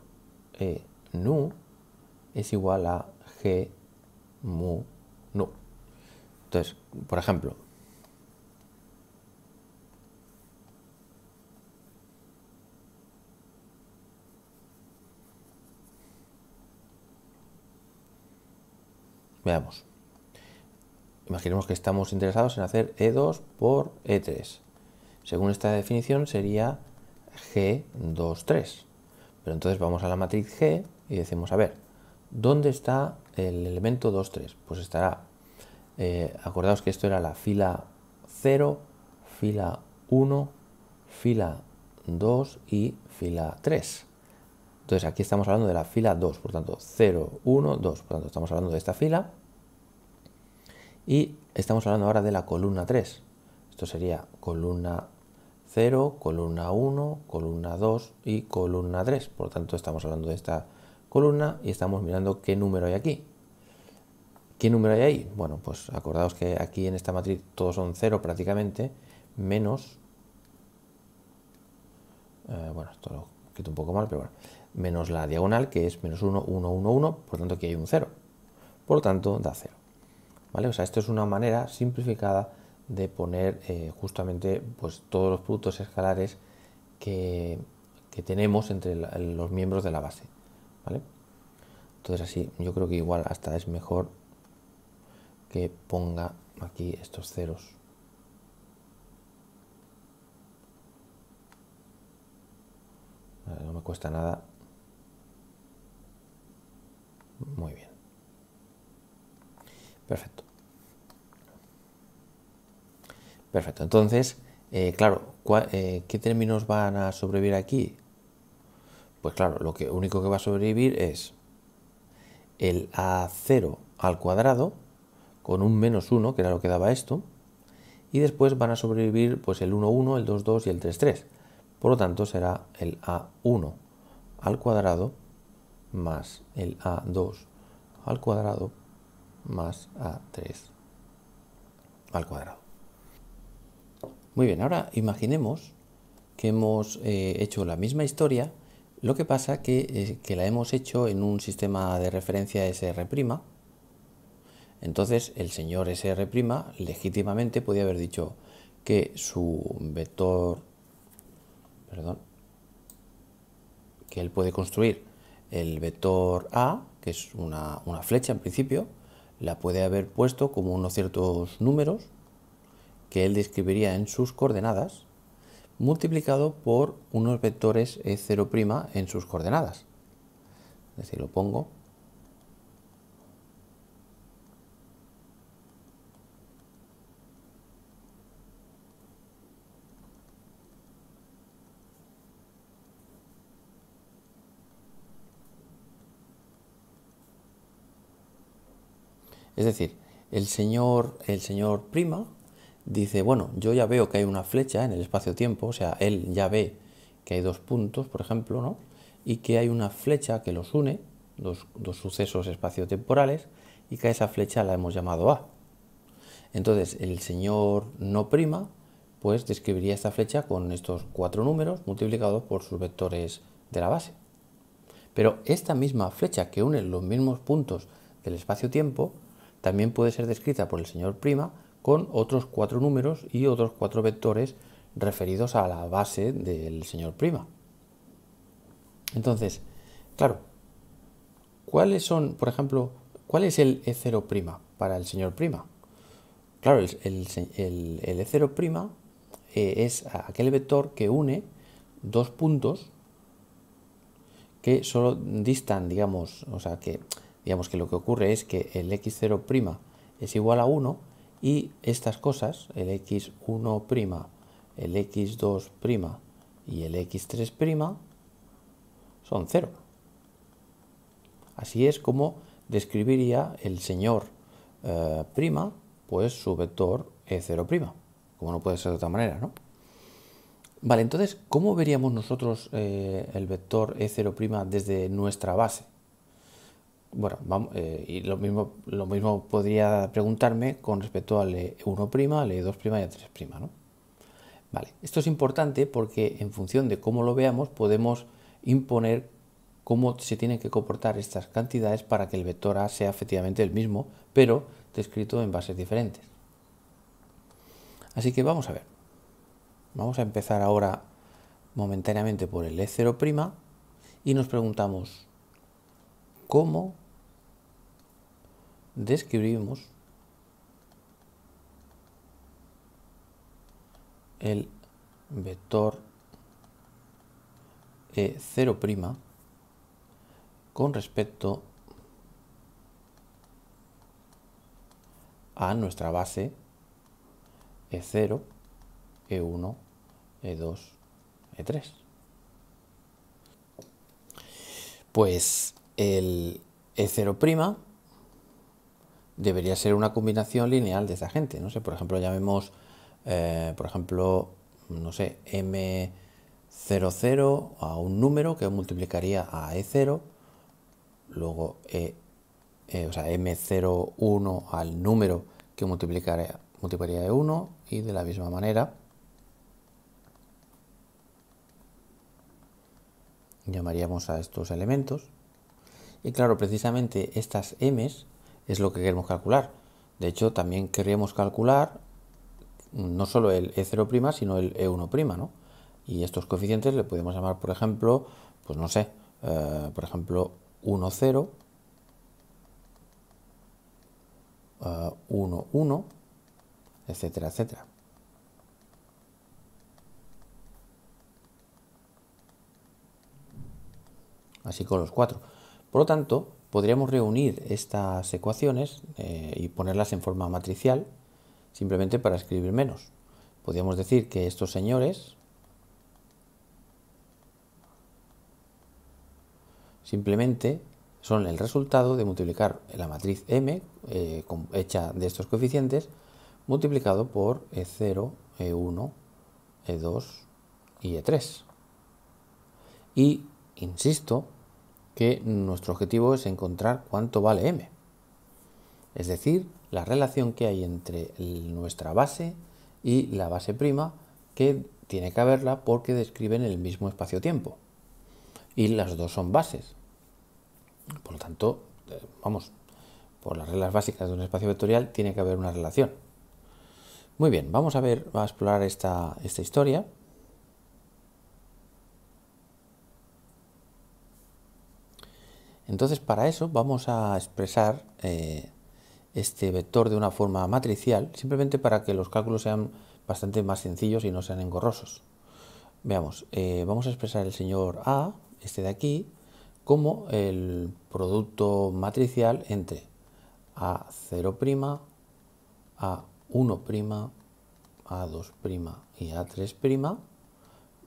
E nu es igual a G mu nu. Entonces, por ejemplo, Veamos. Imaginemos que estamos interesados en hacer E2 por E3. Según esta definición sería G23. Pero entonces vamos a la matriz G y decimos, a ver, ¿dónde está el elemento 23? Pues estará, eh, acordaos que esto era la fila 0, fila 1, fila 2 y fila 3. Entonces aquí estamos hablando de la fila 2, por tanto 0, 1, 2, por tanto estamos hablando de esta fila. Y estamos hablando ahora de la columna 3. Esto sería columna 0, columna 1, columna 2 y columna 3. Por tanto estamos hablando de esta columna y estamos mirando qué número hay aquí. ¿Qué número hay ahí? Bueno, pues acordaos que aquí en esta matriz todos son 0 prácticamente, menos... Eh, bueno, esto lo quito un poco mal, pero bueno menos la diagonal, que es menos 1, 1, 1, 1, por tanto aquí hay un 0. Por lo tanto, da 0. ¿Vale? O sea, esto es una manera simplificada de poner eh, justamente pues, todos los productos escalares que, tenemos entre los miembros de la base. ¿Vale? Entonces así yo creo que igual hasta es mejor que ponga aquí estos ceros. no me cuesta nada muy bien. Perfecto. Perfecto. Entonces, eh, claro, eh, ¿qué términos van a sobrevivir aquí? Pues claro, lo que único que va a sobrevivir es el A0 al cuadrado con un menos 1, que era lo que daba esto, y después van a sobrevivir pues el 1, 1, el 2, 2 y el 3, 3. Por lo tanto, será el A1 al cuadrado más el A2 al cuadrado más A3 al cuadrado. Muy bien, ahora imaginemos que hemos eh, hecho la misma historia, lo que pasa que, eh, que la hemos hecho en un sistema de referencia SR', entonces el señor SR' legítimamente podía haber dicho que su vector, perdón, que él puede construir el vector A, que es una, flecha en principio, la puede haber puesto como unos ciertos números que él describiría en sus coordenadas, multiplicado por unos vectores E0' en sus coordenadas. Es decir, lo pongo Es decir, el señor, Prima dice, bueno, yo ya veo que hay una flecha en el espacio-tiempo, o sea, él ya ve que hay dos puntos, por ejemplo, ¿no? Y que hay una flecha que los une, dos, dos sucesos espaciotemporales, y que a esa flecha la hemos llamado A. Entonces, el señor no prima, pues describiría esta flecha con estos cuatro números multiplicados por sus vectores de la base. Pero esta misma flecha que une los mismos puntos del espacio-tiempo también puede ser descrita por el señor prima con otros cuatro números y otros cuatro vectores referidos a la base del señor prima. Entonces, claro, ¿cuáles son, por ejemplo, cuál es el E0 prima para el señor prima? Claro, el, el, E0 e prima eh, es aquel vector que une dos puntos que solo distan, digamos, o sea, que Digamos que lo que ocurre es que el x0' es igual a 1 y estas cosas, el x1', el x2' y el x3' son 0. Así es como describiría el señor eh, prima, pues su vector e0', como no puede ser de otra manera, ¿no? Vale, entonces, ¿cómo veríamos nosotros eh, el vector e0' desde nuestra base? bueno, vamos, eh, y lo mismo, lo mismo podría preguntarme con respecto al E1', al E2' y al 3', Vale, esto es importante porque en función de cómo lo veamos podemos imponer cómo se tienen que comportar estas cantidades para que el vector A sea efectivamente el mismo, pero descrito en bases diferentes. Así que vamos a ver. Vamos a empezar ahora momentáneamente por el E0' y nos preguntamos cómo describimos el vector E0' con respecto a nuestra base E0, E1, E2, E3. Pues el E0' debería ser una combinación lineal de esa gente. No sé, por ejemplo, llamemos, eh, por ejemplo, no sé, M00 a un número que multiplicaría a E0, luego e, eh, o sea, M01 al número que multiplicaría, multiplicaría E1 y de la misma manera llamaríamos a estos elementos. Y claro, precisamente estas m's es lo que queremos calcular. De hecho, también querríamos calcular no solo el E0', sino el E1', ¿no? Y estos coeficientes le podemos llamar, por ejemplo, pues no sé, eh, por ejemplo, 1, 0, 1, 1, etcétera, etcétera. Así con los cuatro. Por lo tanto, podríamos reunir estas ecuaciones eh, y ponerlas en forma matricial simplemente para escribir menos. Podríamos decir que estos señores simplemente son el resultado de multiplicar la matriz M eh, hecha de estos coeficientes multiplicado por E0, E1, E2 y E3. Y, insisto, que nuestro objetivo es encontrar cuánto vale m. Es decir, la relación que hay entre nuestra base y la base prima, que tiene que haberla porque describen el mismo espacio-tiempo. Y las dos son bases. Por lo tanto, eh, vamos, por las reglas básicas de un espacio vectorial tiene que haber una relación. Muy bien, vamos a ver, a explorar esta, esta historia. Entonces, para eso vamos a expresar eh, este vector de una forma matricial, simplemente para que los cálculos sean bastante más sencillos y no sean engorrosos. Veamos, eh, vamos a expresar el señor A, este de aquí, como el producto matricial entre A0', A1', A2' y A3'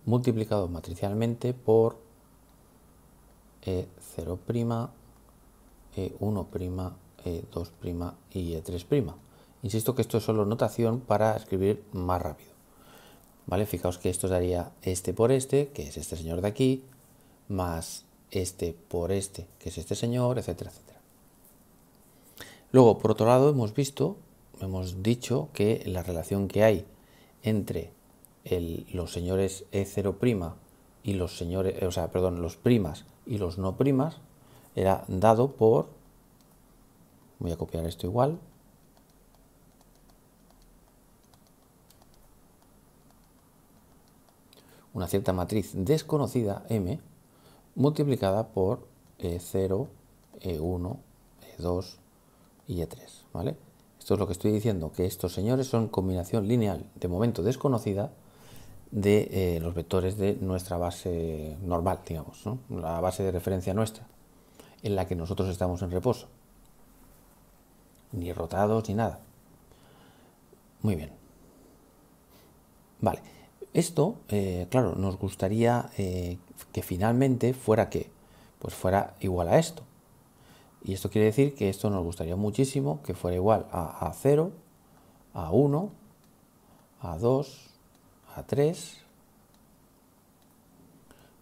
multiplicado matricialmente por e0', E1', E2' y E3'. Eh, Insisto que esto es solo notación para escribir más rápido. ¿Vale? Fijaos que esto daría este por este, que es este señor de aquí, más este por este, que es este señor, etcétera, etcétera. Luego, por otro lado, hemos visto, hemos dicho que la relación que hay entre los señores E0' y los señores, o sea, perdón, los primas y los no primas era dado por, voy a copiar esto igual, una cierta matriz desconocida M multiplicada por E0, E1, E2 y E3, ¿vale? Esto es lo que estoy diciendo, que estos señores son combinación lineal de momento desconocida de eh, los vectores de nuestra base normal, digamos, la base de referencia nuestra, en la que nosotros estamos en reposo. Ni rotados ni nada. Muy bien. Vale. Esto, eh, claro, nos gustaría eh, que finalmente fuera que, pues fuera igual a esto. Y esto quiere decir que esto nos gustaría muchísimo que fuera igual a, a 0, a 1, a 2, a 3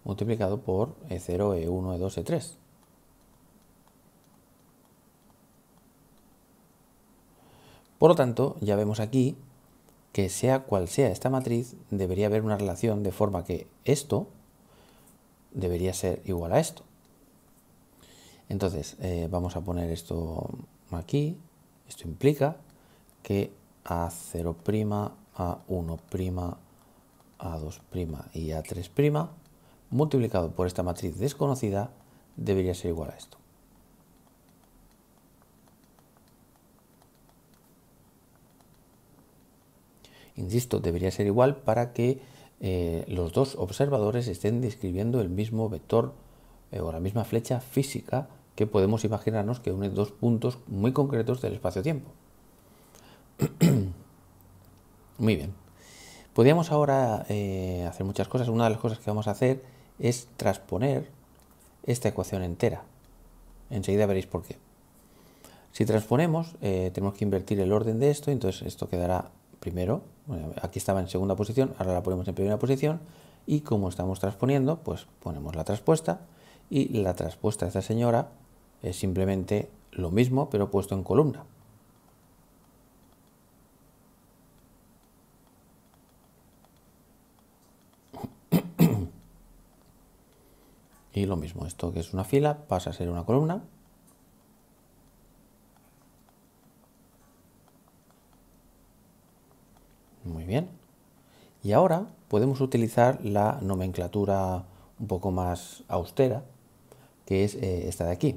multiplicado por E0, E1, E2, E3. Por lo tanto, ya vemos aquí que sea cual sea esta matriz, debería haber una relación de forma que esto debería ser igual a esto. Entonces, eh, vamos a poner esto aquí. Esto implica que A0', A1', a2' y A3' multiplicado por esta matriz desconocida debería ser igual a esto. Insisto, debería ser igual para que eh, los dos observadores estén describiendo el mismo vector eh, o la misma flecha física que podemos imaginarnos que une dos puntos muy concretos del espacio-tiempo. muy bien. Podríamos ahora eh, hacer muchas cosas. Una de las cosas que vamos a hacer es transponer esta ecuación entera. Enseguida veréis por qué. Si transponemos, eh, tenemos que invertir el orden de esto, entonces esto quedará primero, aquí estaba en segunda posición, ahora la ponemos en primera posición, y como estamos transponiendo, pues ponemos la traspuesta, y la traspuesta de esta señora es simplemente lo mismo, pero puesto en columna. Y lo mismo, esto que es una fila pasa a ser una columna. Muy bien. Y ahora podemos utilizar la nomenclatura un poco más austera, que es eh, esta de aquí.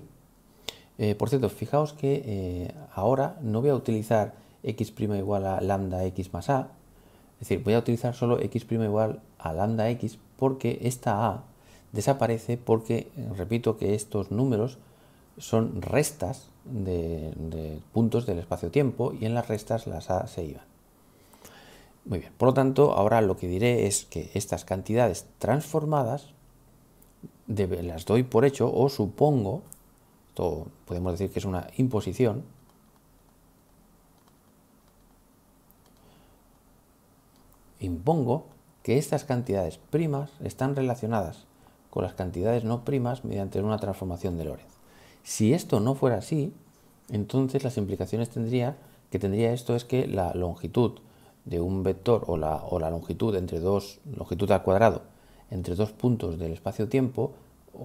Eh, por cierto, fijaos que eh, ahora no voy a utilizar x' igual a lambda x más a, es decir, voy a utilizar solo x' igual a lambda x porque esta a desaparece porque, repito, que estos números son restas de, puntos del espacio-tiempo y en las restas las A se iban. Muy bien, por lo tanto, ahora lo que diré es que estas cantidades transformadas las doy por hecho o supongo, esto podemos decir que es una imposición, impongo que estas cantidades primas están relacionadas las cantidades no primas mediante una transformación de Lorentz. Si esto no fuera así, entonces las implicaciones tendría, que tendría esto es que la longitud de un vector o la, o la longitud entre dos, longitud al cuadrado, entre dos puntos del espacio-tiempo,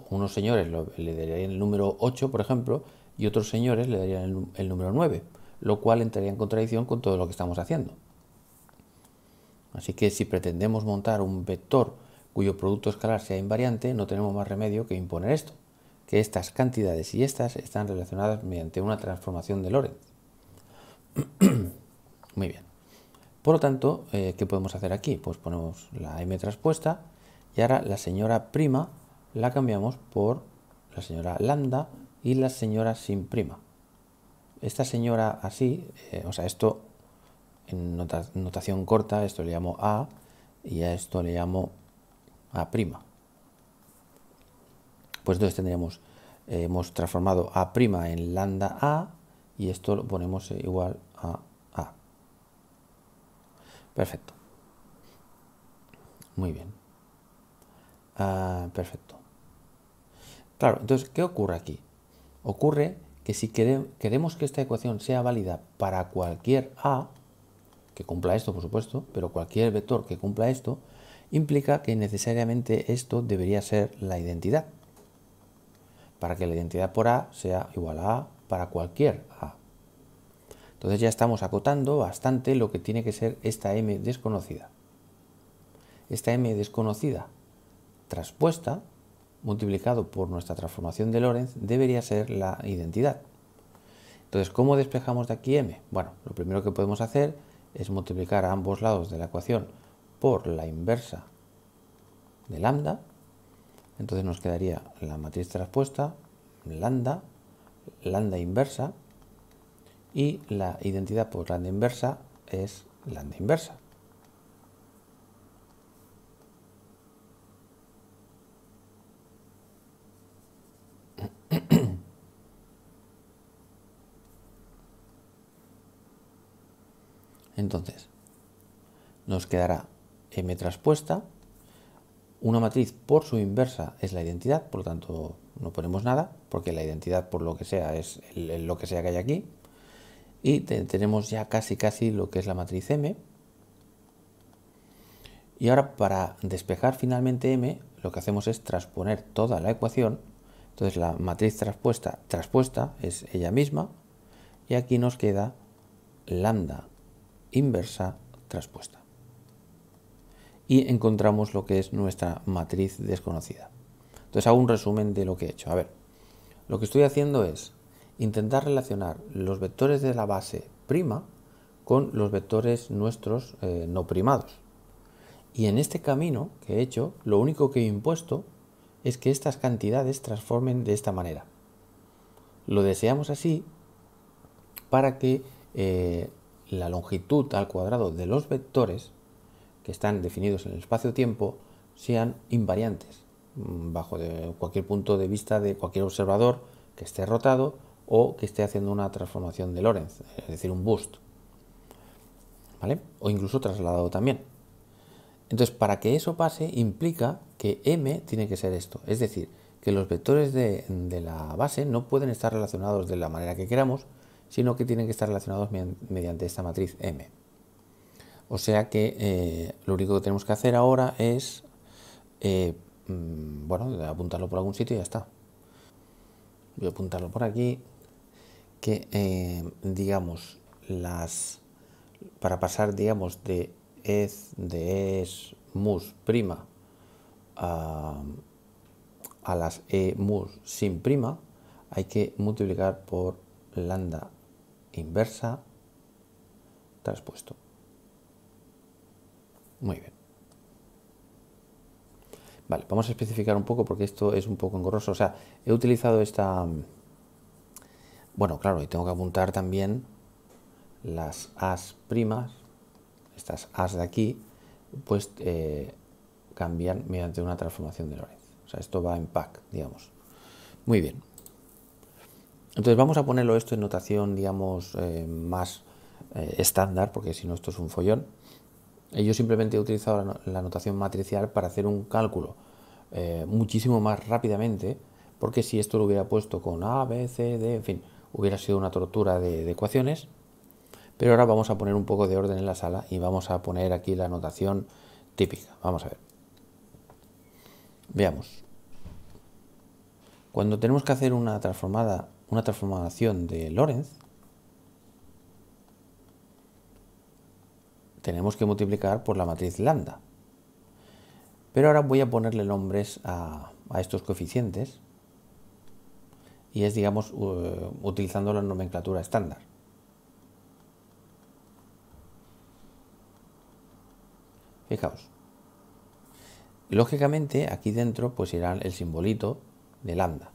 unos señores le darían el número 8, por ejemplo, y otros señores le darían el, el número 9, lo cual entraría en contradicción con todo lo que estamos haciendo. Así que si pretendemos montar un vector cuyo producto escalar sea invariante, no tenemos más remedio que imponer esto, que estas cantidades y estas están relacionadas mediante una transformación de Lorentz. Muy bien. Por lo tanto, eh, ¿qué podemos hacer aquí? Pues ponemos la m traspuesta y ahora la señora prima la cambiamos por la señora lambda y la señora sin prima. Esta señora así, eh, o sea, esto en notación corta, esto le llamo A y a esto le llamo a'. Pues entonces tendríamos, eh, hemos transformado A' en lambda A y esto lo ponemos eh, igual a A. Perfecto. Muy bien. Ah, perfecto. Claro, entonces, ¿qué ocurre aquí? Ocurre que si queremos que esta ecuación sea válida para cualquier A, que cumpla esto, por supuesto, pero cualquier vector que cumpla esto, implica que necesariamente esto debería ser la identidad. Para que la identidad por A sea igual a A para cualquier A. Entonces ya estamos acotando bastante lo que tiene que ser esta M desconocida. Esta M desconocida traspuesta, multiplicado por nuestra transformación de Lorentz, debería ser la identidad. Entonces, ¿cómo despejamos de aquí M? Bueno, lo primero que podemos hacer es multiplicar a ambos lados de la ecuación por la inversa de lambda, entonces nos quedaría la matriz transpuesta, lambda, lambda inversa, y la identidad por lambda inversa es lambda inversa. Entonces, nos quedará M traspuesta, una matriz por su inversa es la identidad, por lo tanto no ponemos nada, porque la identidad por lo que sea es lo que sea que hay aquí. Y tenemos ya casi casi lo que es la matriz M. Y ahora para despejar finalmente M, lo que hacemos es transponer toda la ecuación. Entonces la matriz traspuesta, traspuesta es ella misma. Y aquí nos queda lambda inversa traspuesta y encontramos lo que es nuestra matriz desconocida. Entonces hago un resumen de lo que he hecho. A ver, lo que estoy haciendo es intentar relacionar los vectores de la base prima con los vectores nuestros eh, no primados. Y en este camino que he hecho, lo único que he impuesto es que estas cantidades transformen de esta manera. Lo deseamos así para que eh, la longitud al cuadrado de los vectores están definidos en el espacio-tiempo sean invariantes, mm, bajo cualquier punto de vista de cualquier observador que esté rotado o que esté haciendo una transformación de Lorentz, es decir, un boost. ¿Vale? O incluso trasladado también. Entonces, para que eso pase, implica que m tiene que ser esto. Es decir, que los vectores de la base no pueden estar relacionados de la manera que queramos, sino que tienen que estar relacionados mediante esta matriz m. O sea que eh, lo único que tenemos que hacer ahora es, eh, mm, bueno, apuntarlo por algún sitio y ya está. Voy a apuntarlo por aquí, que eh, digamos, las, para pasar, digamos, de es, de es, mus prima a, las e mus sin prima, hay que multiplicar por lambda inversa traspuesto. Muy bien. Vale, vamos a especificar un poco porque esto es un poco engorroso. O sea, he utilizado esta... Mm, bueno, claro, y tengo que apuntar también las as primas, estas as de aquí, pues eh, cambian mediante una transformación de Lorentz. O sea, esto va en pack, digamos. Muy bien. Entonces vamos a ponerlo esto en notación, digamos, eh, más eh, estándar, porque si no esto es un follón. Yo simplemente he utilizado la notación matricial para hacer un cálculo eh, muchísimo más rápidamente, porque si esto lo hubiera puesto con A, B, C, D, en fin, hubiera sido una tortura de, de ecuaciones. Pero ahora vamos a poner un poco de orden en la sala y vamos a poner aquí la notación típica. Vamos a ver. Veamos. Cuando tenemos que hacer una transformada, una transformación de Lorentz, tenemos que multiplicar por la matriz lambda. Pero ahora voy a ponerle nombres a, estos coeficientes y es, digamos, utilizando la nomenclatura estándar. Fijaos. Lógicamente, aquí dentro pues irá el simbolito de lambda.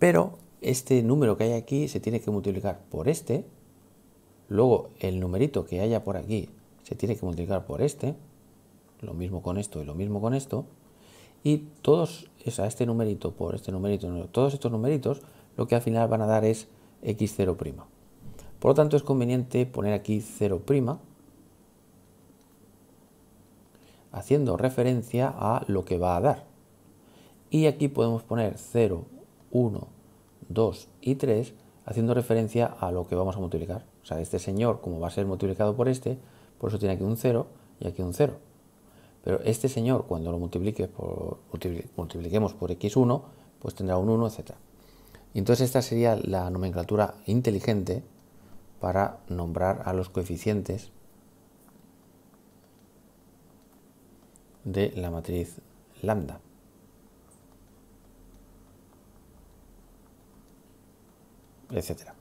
Pero este número que hay aquí se tiene que multiplicar por este, luego el numerito que haya por aquí se tiene que multiplicar por este, lo mismo con esto y lo mismo con esto, y todos, sea, este numerito por este numerito, todos estos numeritos, lo que al final van a dar es x0'. Por lo tanto, es conveniente poner aquí 0', haciendo referencia a lo que va a dar. Y aquí podemos poner 0, 1, 2 y 3, haciendo referencia a lo que vamos a multiplicar. O sea, este señor, como va a ser multiplicado por este, por eso tiene aquí un 0 y aquí un 0. Pero este señor, cuando lo multiplique por, multipliquemos por x1, pues tendrá un 1, etc. Y entonces esta sería la nomenclatura inteligente para nombrar a los coeficientes de la matriz lambda. etcétera.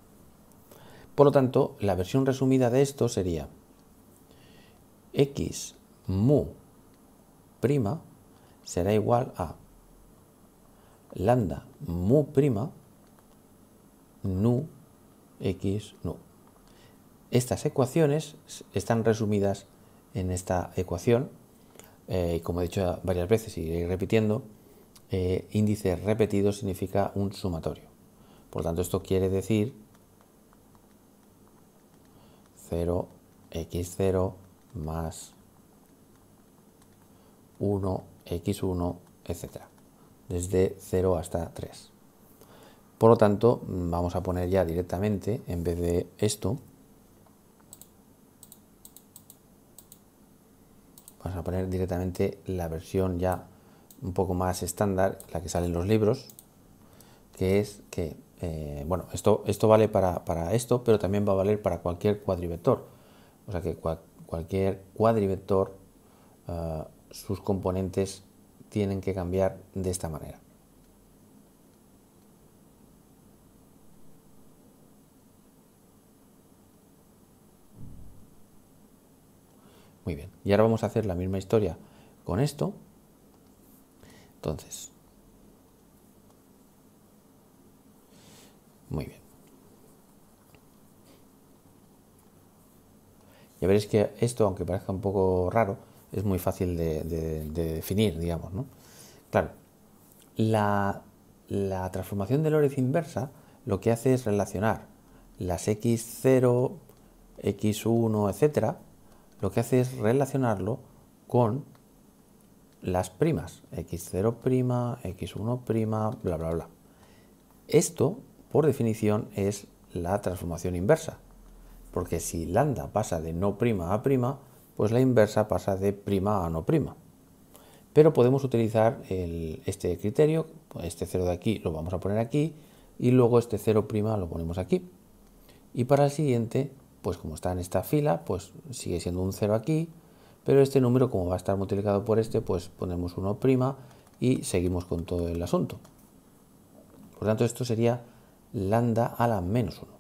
Por lo tanto, la versión resumida de esto sería x mu prima será igual a lambda mu prima nu x nu. Estas ecuaciones están resumidas en esta ecuación, eh, y como he dicho varias veces y iré repitiendo, eh, índice repetido significa un sumatorio. Por tanto, esto quiere decir 0, x0, más 1, x1, etcétera, Desde 0 hasta 3. Por lo tanto, vamos a poner ya directamente, en vez de esto, vamos a poner directamente la versión ya un poco más estándar, la que sale en los libros, que es que, eh, bueno, esto, esto vale para, esto, pero también va a valer para cualquier cuadrivector. O sea que cualquier cualquier cuadrivector, ah, sus componentes tienen que cambiar de esta manera. Muy bien, y ahora vamos a hacer la misma historia con esto. Entonces, muy bien. Ya veréis que esto, aunque parezca un poco raro, es muy fácil de, definir, digamos. ¿no? Claro, la, transformación de Lorentz inversa lo que hace es relacionar las x0, x1, etcétera, lo que hace es relacionarlo con las primas, x0', x1', bla, bla, bla. Esto, por definición, es la transformación inversa porque si lambda pasa de no prima a prima, pues la inversa pasa de prima a no prima. Pero podemos utilizar este criterio, este 0 de aquí lo vamos a poner aquí y luego este 0' lo ponemos aquí. Y para el siguiente, pues como está en esta fila, pues sigue siendo un 0 aquí, pero este número como va a estar multiplicado por este, pues ponemos 1' y seguimos con todo el asunto. Por lo tanto, esto sería lambda a la menos 1.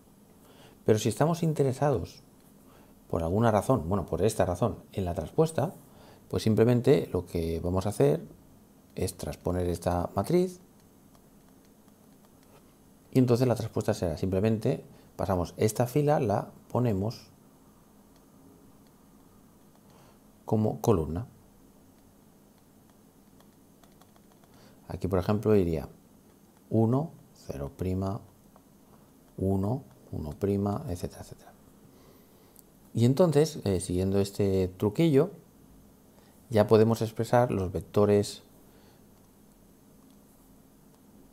Pero si estamos interesados por alguna razón, bueno, por esta razón, en la traspuesta, pues simplemente lo que vamos a hacer es transponer esta matriz y entonces la traspuesta será simplemente pasamos esta fila, la ponemos como columna. Aquí, por ejemplo, iría 1, 0', 1, 1', etcétera, etcétera. Y entonces, eh, siguiendo este truquillo, ya podemos expresar los vectores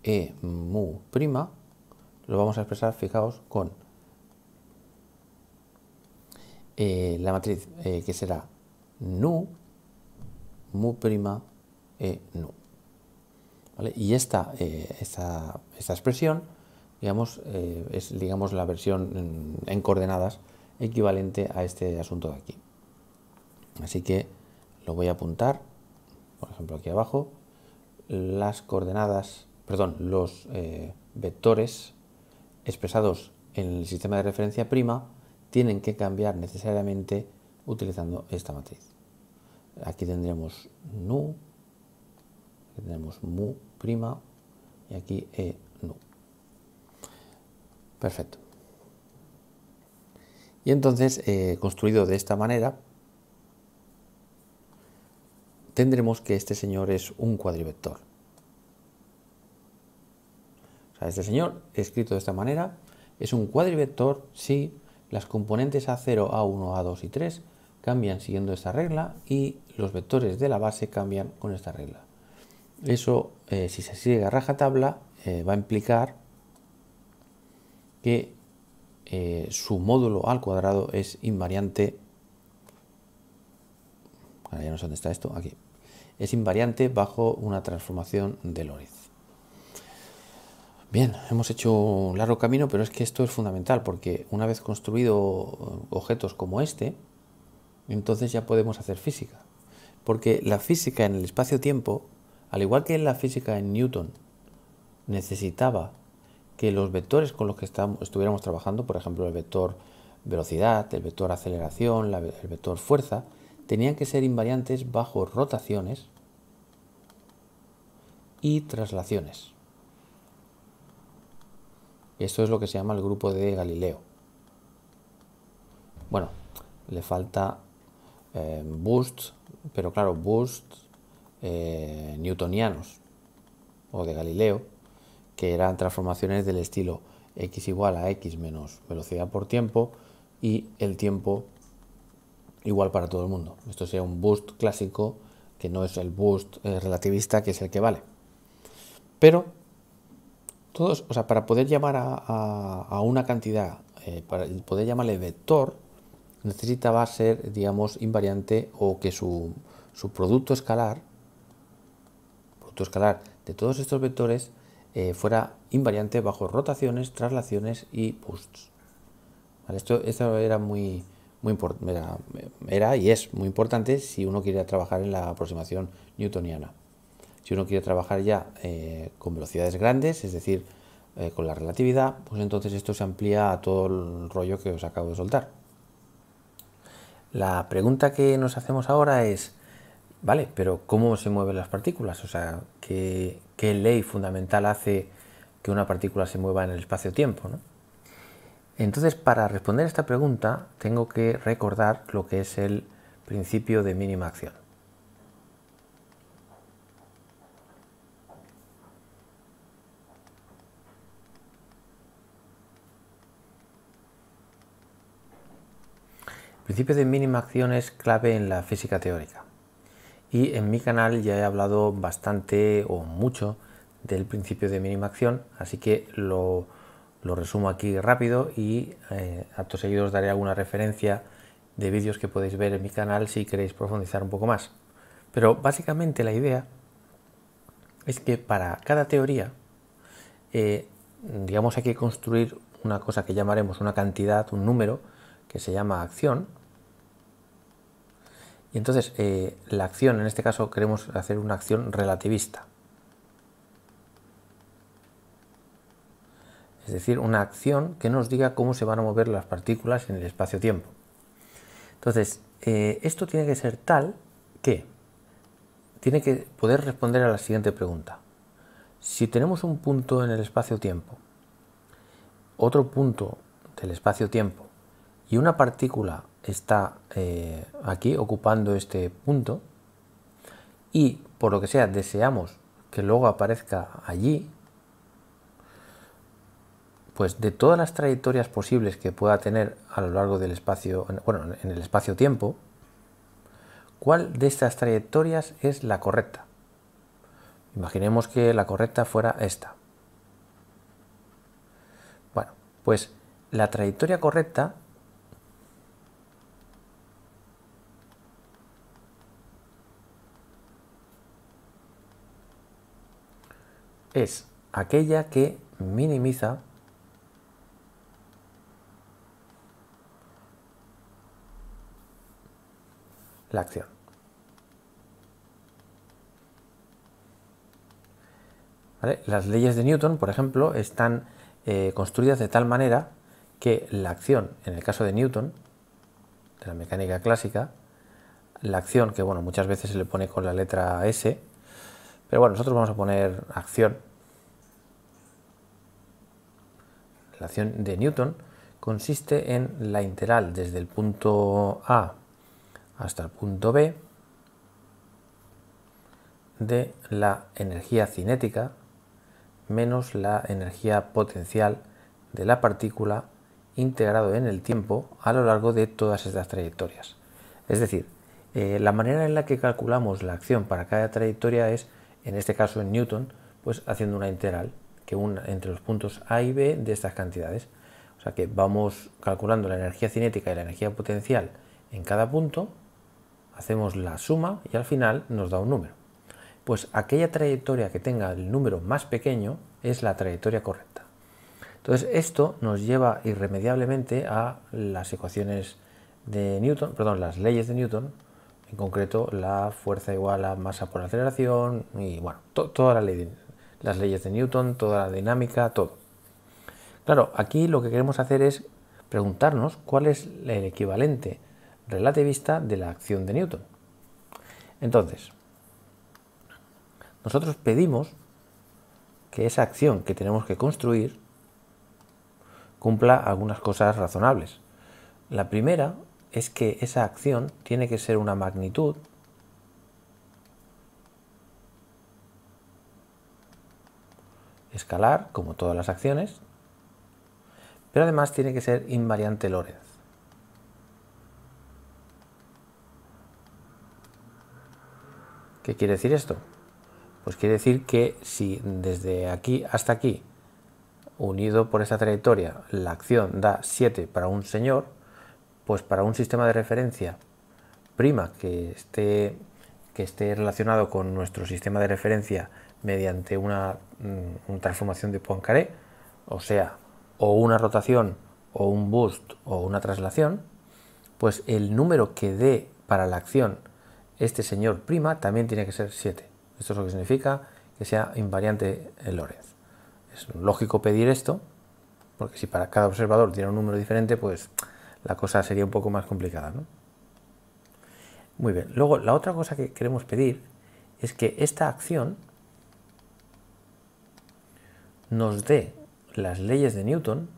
E mu prima, lo vamos a expresar, fijaos, con eh, la matriz eh, que será nu, mu prima, e nu. Y esta, esta expresión digamos, eh, es digamos, la versión mm, en, coordenadas equivalente a este asunto de aquí. Así que lo voy a apuntar, por ejemplo, aquí abajo, las coordenadas, perdón, los eh, vectores expresados en el sistema de referencia prima tienen que cambiar necesariamente utilizando esta matriz. Aquí tendremos nu, tenemos mu prima y aquí e Perfecto. Y entonces, eh, construido de esta manera, tendremos que este señor es un cuadrivector. O este señor, escrito de esta manera, es un cuadrivector si las componentes A0, A1, A2 y 3 cambian siguiendo esta regla y los vectores de la base cambian con esta regla. Eso, eh, si se sigue a rajatabla, eh, va a implicar que eh, su módulo al cuadrado es invariante. ya no sé dónde está esto, aquí. Es invariante bajo una transformación de Lorentz. Bien, hemos hecho un largo camino, pero es que esto es fundamental porque una vez construido objetos como este, entonces ya podemos hacer física. Porque la física en el espacio-tiempo, al igual que la física en Newton, necesitaba que los vectores con los que estamos, estuviéramos trabajando, por ejemplo el vector velocidad, el vector aceleración, el vector fuerza, tenían que ser invariantes bajo rotaciones y traslaciones. Esto es lo que se llama el grupo de Galileo. Bueno, le falta eh, boost, pero claro, boost eh, newtonianos o de Galileo que eran transformaciones del estilo x igual a x menos velocidad por tiempo y el tiempo igual para todo el mundo. Esto sería un boost clásico que no es el boost eh, relativista que es el que vale. Pero todos, o sea, para poder llamar a, una cantidad, eh, para poder llamarle vector, necesitaba ser, digamos, invariante o que su, su producto escalar, producto escalar de todos estos vectores eh, fuera invariante bajo rotaciones, traslaciones y boosts. Esto, era muy, muy era, y es muy importante si uno quiere trabajar en la aproximación newtoniana. Si uno quiere trabajar ya eh, con velocidades grandes, es decir, eh, con la relatividad, pues entonces esto se amplía a todo el rollo que os acabo de soltar. La pregunta que nos hacemos ahora es, vale, pero ¿cómo se mueven las partículas? O sea, ¿qué, qué ley fundamental hace que una partícula se mueva en el espacio-tiempo. Entonces, para responder a esta pregunta, tengo que recordar lo que es el principio de mínima acción. El principio de mínima acción es clave en la física teórica y en mi canal ya he hablado bastante o mucho del principio de mínima acción, así que lo, resumo aquí rápido y eh, a acto seguido os daré alguna referencia de vídeos que podéis ver en mi canal si queréis profundizar un poco más. Pero básicamente la idea es que para cada teoría, eh, digamos, hay que construir una cosa que llamaremos una cantidad, un número, que se llama acción, y entonces eh, la acción, en este caso queremos hacer una acción relativista. Es decir, una acción que nos diga cómo se van a mover las partículas en el espacio-tiempo. Entonces, eh, esto tiene que ser tal que tiene que poder responder a la siguiente pregunta. Si tenemos un punto en el espacio-tiempo, otro punto del espacio-tiempo y una partícula está eh, aquí ocupando este punto y por lo que sea deseamos que luego aparezca allí, pues de todas las trayectorias posibles que pueda tener a lo largo del espacio, bueno, en el espacio-tiempo, ¿cuál de estas trayectorias es la correcta? Imaginemos que la correcta fuera esta. Bueno, pues la trayectoria correcta es aquella que minimiza la acción. Las leyes de Newton, por ejemplo, están eh, construidas de tal manera que la acción, en el caso de Newton, de la mecánica clásica, la acción que bueno, muchas veces se le pone con la letra S, pero bueno, nosotros vamos a poner acción. La acción de Newton consiste en la integral desde el punto A hasta el punto B de la energía cinética menos la energía potencial de la partícula integrado en el tiempo a lo largo de todas estas trayectorias. Es decir, eh, la manera en la que calculamos la acción para cada trayectoria es en este caso en Newton, pues haciendo una integral que una entre los puntos A y B de estas cantidades. O sea que vamos calculando la energía cinética y la energía potencial en cada punto, hacemos la suma y al final nos da un número. Pues aquella trayectoria que tenga el número más pequeño es la trayectoria correcta. Entonces esto nos lleva irremediablemente a las ecuaciones de Newton, perdón, las leyes de Newton, en concreto la fuerza igual a masa por aceleración y bueno, todas toda las leyes de Newton, toda la dinámica, todo. Claro, aquí lo que queremos hacer es preguntarnos cuál es el equivalente relativista de la acción de Newton. Entonces, nosotros pedimos que esa acción que tenemos que construir cumpla algunas cosas razonables. La primera es que esa acción tiene que ser una magnitud escalar, como todas las acciones, pero además tiene que ser invariante Lorentz. ¿Qué quiere decir esto? Pues quiere decir que si desde aquí hasta aquí, unido por esa trayectoria, la acción da 7 para un señor, pues para un sistema de referencia prima que esté, que esté relacionado con nuestro sistema de referencia mediante mm, una, transformación de Poincaré, o sea, o una rotación, o un boost, o una traslación, pues el número que dé para la acción este señor prima también tiene que ser 7. Esto es lo que significa que sea invariante el Lorentz. Es lógico pedir esto, porque si para cada observador tiene un número diferente, pues la cosa sería un poco más complicada. ¿no? Muy bien, luego la otra cosa que queremos pedir es que esta acción nos dé las leyes de Newton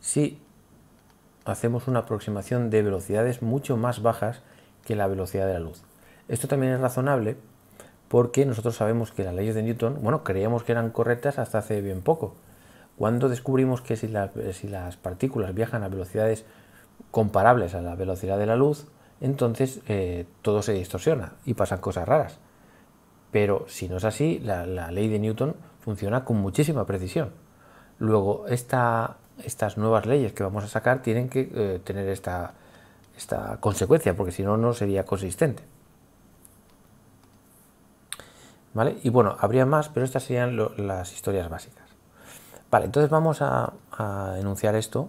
si hacemos una aproximación de velocidades mucho más bajas que la velocidad de la luz. Esto también es razonable porque nosotros sabemos que las leyes de Newton, bueno, creíamos que eran correctas hasta hace bien poco, cuando descubrimos que si, las partículas viajan a velocidades comparables a la velocidad de la luz, entonces eh, todo se distorsiona y pasan cosas raras. Pero si no es así, la, ley de Newton funciona con muchísima precisión. Luego, estas nuevas leyes que vamos a sacar tienen que eh, tener esta, consecuencia, porque si no, no sería consistente. Y bueno, habría más, pero estas serían las historias básicas. Vale, entonces vamos a, enunciar esto.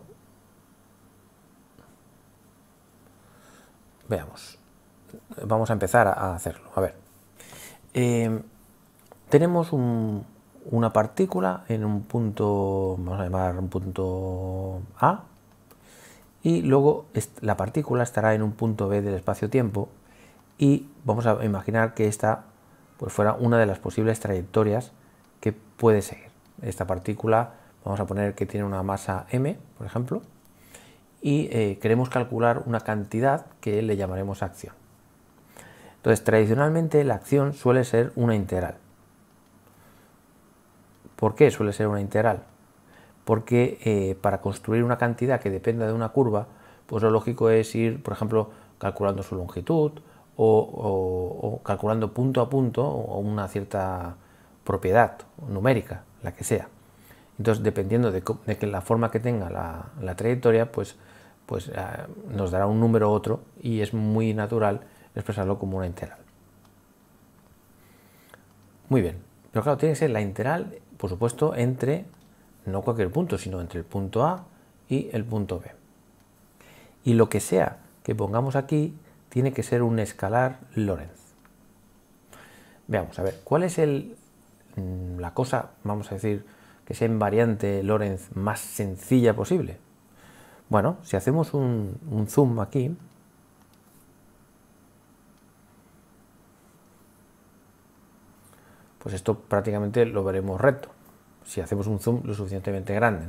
Veamos. Vamos a empezar a hacerlo. A ver. Em, tenemos una partícula en un punto, vamos a llamar un punto A, y luego la partícula estará en un punto B del espacio-tiempo y vamos a imaginar que esta pues fuera una de las posibles trayectorias que puede seguir esta partícula, vamos a poner que tiene una masa m, por ejemplo, y eh, queremos calcular una cantidad que le llamaremos acción. Entonces, tradicionalmente la acción suele ser una integral. ¿Por qué suele ser una integral? Porque eh, para construir una cantidad que dependa de una curva, pues lo lógico es ir, por ejemplo, calculando su longitud o, o calculando punto a punto una cierta propiedad numérica la que sea. Entonces, dependiendo de, que la forma que tenga la, trayectoria, pues, pues eh, nos dará un número u otro y es muy natural expresarlo como una integral. Muy bien, pero claro, tiene que ser la integral, por supuesto, entre no cualquier punto, sino entre el punto A y el punto B. Y lo que sea que pongamos aquí tiene que ser un escalar Lorentz. Veamos, a ver, ¿cuál es el Mm, la cosa, vamos a decir, que sea en variante Lorentz más sencilla posible? Bueno, si hacemos un, zoom aquí, pues esto prácticamente lo veremos recto, si hacemos un zoom lo suficientemente grande.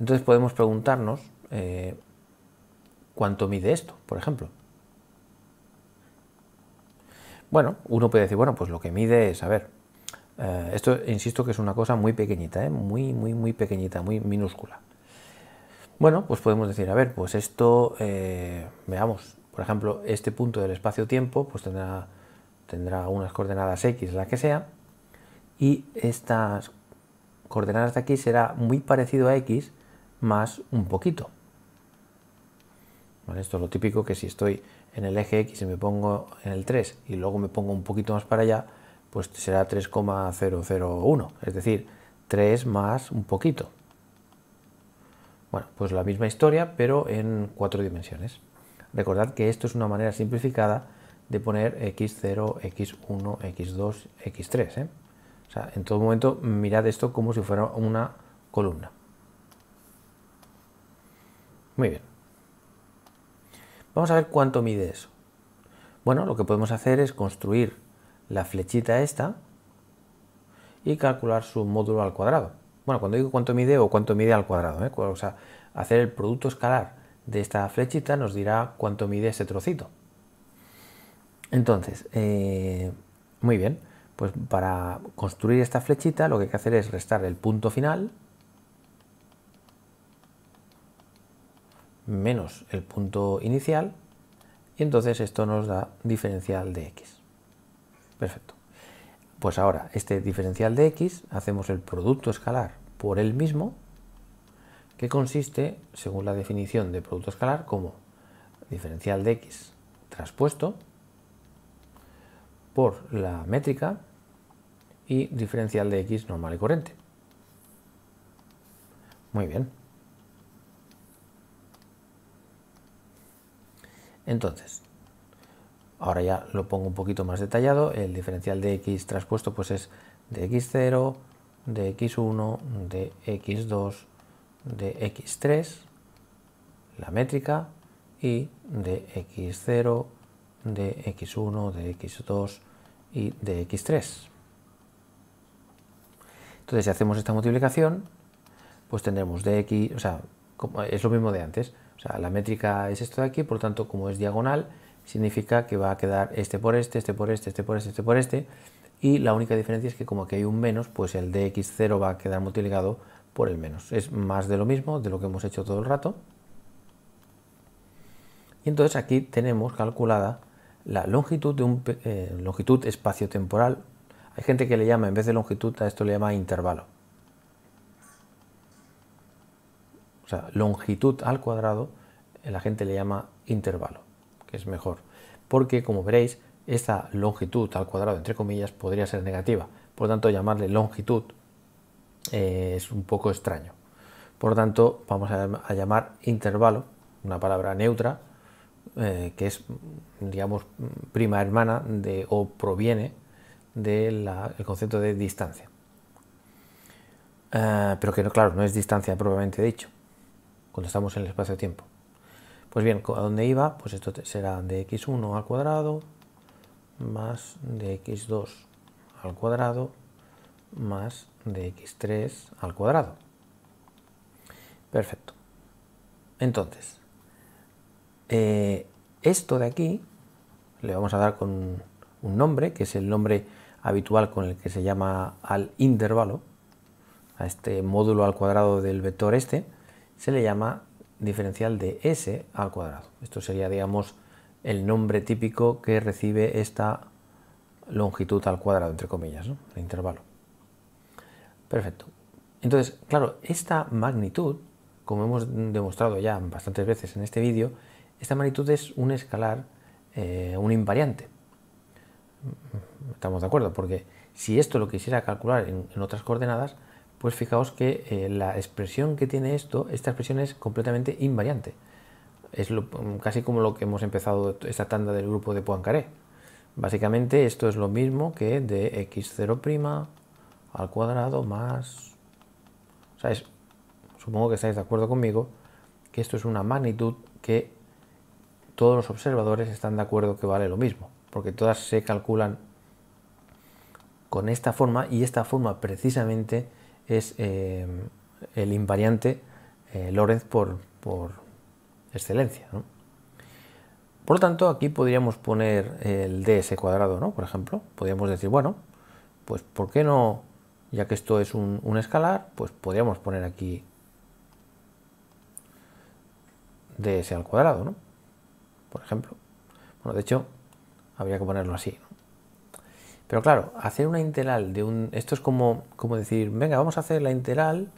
Entonces podemos preguntarnos eh, cuánto mide esto, por ejemplo. Bueno, uno puede decir, bueno, pues lo que mide es, a ver, eh, esto, insisto, que es una cosa muy pequeñita, ¿eh? muy, muy, muy pequeñita, muy minúscula. Bueno, pues podemos decir, a ver, pues esto, eh, veamos, por ejemplo, este punto del espacio-tiempo, pues tendrá, tendrá unas coordenadas x, la que sea, y estas coordenadas de aquí será muy parecido a x más un poquito. Esto es lo típico que si estoy en el eje x y me pongo en el 3 y luego me pongo un poquito más para allá, pues será 3,001, es decir, 3 más un poquito. Bueno, pues la misma historia, pero en cuatro dimensiones. Recordad que esto es una manera simplificada de poner x0, x1, x2, x3. ¿eh? O sea, en todo momento mirad esto como si fuera una columna. Muy bien. Vamos a ver cuánto mide eso. Bueno, lo que podemos hacer es construir la flechita esta y calcular su módulo al cuadrado. Bueno, cuando digo cuánto mide o cuánto mide al cuadrado, ¿eh? o sea, hacer el producto escalar de esta flechita nos dirá cuánto mide ese trocito. Entonces, eh, muy bien, pues para construir esta flechita lo que hay que hacer es restar el punto final menos el punto inicial y entonces esto nos da diferencial de x. Perfecto. Pues ahora, este diferencial de x, hacemos el producto escalar por él mismo, que consiste, según la definición de producto escalar, como diferencial de x traspuesto por la métrica y diferencial de x normal y corriente. Muy bien. Entonces, Ahora ya lo pongo un poquito más detallado. El diferencial de x traspuesto pues es de x0, de x1, de x2, de x3, la métrica, y de x0, de x1, de x2 y de x3. Entonces, si hacemos esta multiplicación, pues tendremos de x, o sea, es lo mismo de antes. O sea, la métrica es esto de aquí, por lo tanto, como es diagonal, significa que va a quedar este por este, este por este, este por este, este por este, y la única diferencia es que como aquí hay un menos, pues el dx0 va a quedar multiplicado por el menos. Es más de lo mismo, de lo que hemos hecho todo el rato. Y entonces aquí tenemos calculada la longitud de un eh, longitud espaciotemporal. Hay gente que le llama, en vez de longitud, a esto le llama intervalo. O sea, longitud al cuadrado, la gente le llama intervalo que es mejor, porque como veréis, esta longitud al cuadrado, entre comillas, podría ser negativa. Por lo tanto, llamarle longitud eh, es un poco extraño. Por lo tanto, vamos a, llamar intervalo, una palabra neutra, eh, que es, digamos, prima hermana de, o proviene del concepto de distancia. Eh, pero que, no, claro, no es distancia propiamente dicho, cuando estamos en el espacio-tiempo. Pues bien, ¿a dónde iba? Pues esto será de x1 al cuadrado más de x2 al cuadrado más de x3 al cuadrado. Perfecto. Entonces, eh, esto de aquí le vamos a dar con un nombre, que es el nombre habitual con el que se llama al intervalo, a este módulo al cuadrado del vector este, se le llama diferencial de s al cuadrado. Esto sería, digamos, el nombre típico que recibe esta longitud al cuadrado, entre comillas, ¿no? el intervalo. Perfecto. Entonces, claro, esta magnitud, como hemos demostrado ya bastantes veces en este vídeo, esta magnitud es un escalar, eh, un invariante. Estamos de acuerdo, porque si esto lo quisiera calcular en otras coordenadas, pues fijaos que eh, la expresión que tiene esto, esta expresión es completamente invariante. Es mm, casi como lo que hemos empezado esta tanda del grupo de Poincaré. Básicamente esto es lo mismo que de x0' al cuadrado más... supongo que estáis de acuerdo conmigo que esto es una magnitud que todos los observadores están de acuerdo que vale lo mismo, porque todas se calculan con esta forma y esta forma precisamente es em, el invariante eh, Lorentz por, por excelencia. Por lo tanto, aquí podríamos poner el ds cuadrado, ¿no? por ejemplo. Podríamos decir, bueno, pues ¿por qué no? Ya que esto es un, escalar, pues podríamos poner aquí ds al cuadrado, ¿no? por ejemplo. Bueno, de hecho, habría que ponerlo así. Pero claro, hacer una integral de un... Esto es como, como decir, venga, vamos a hacer la integral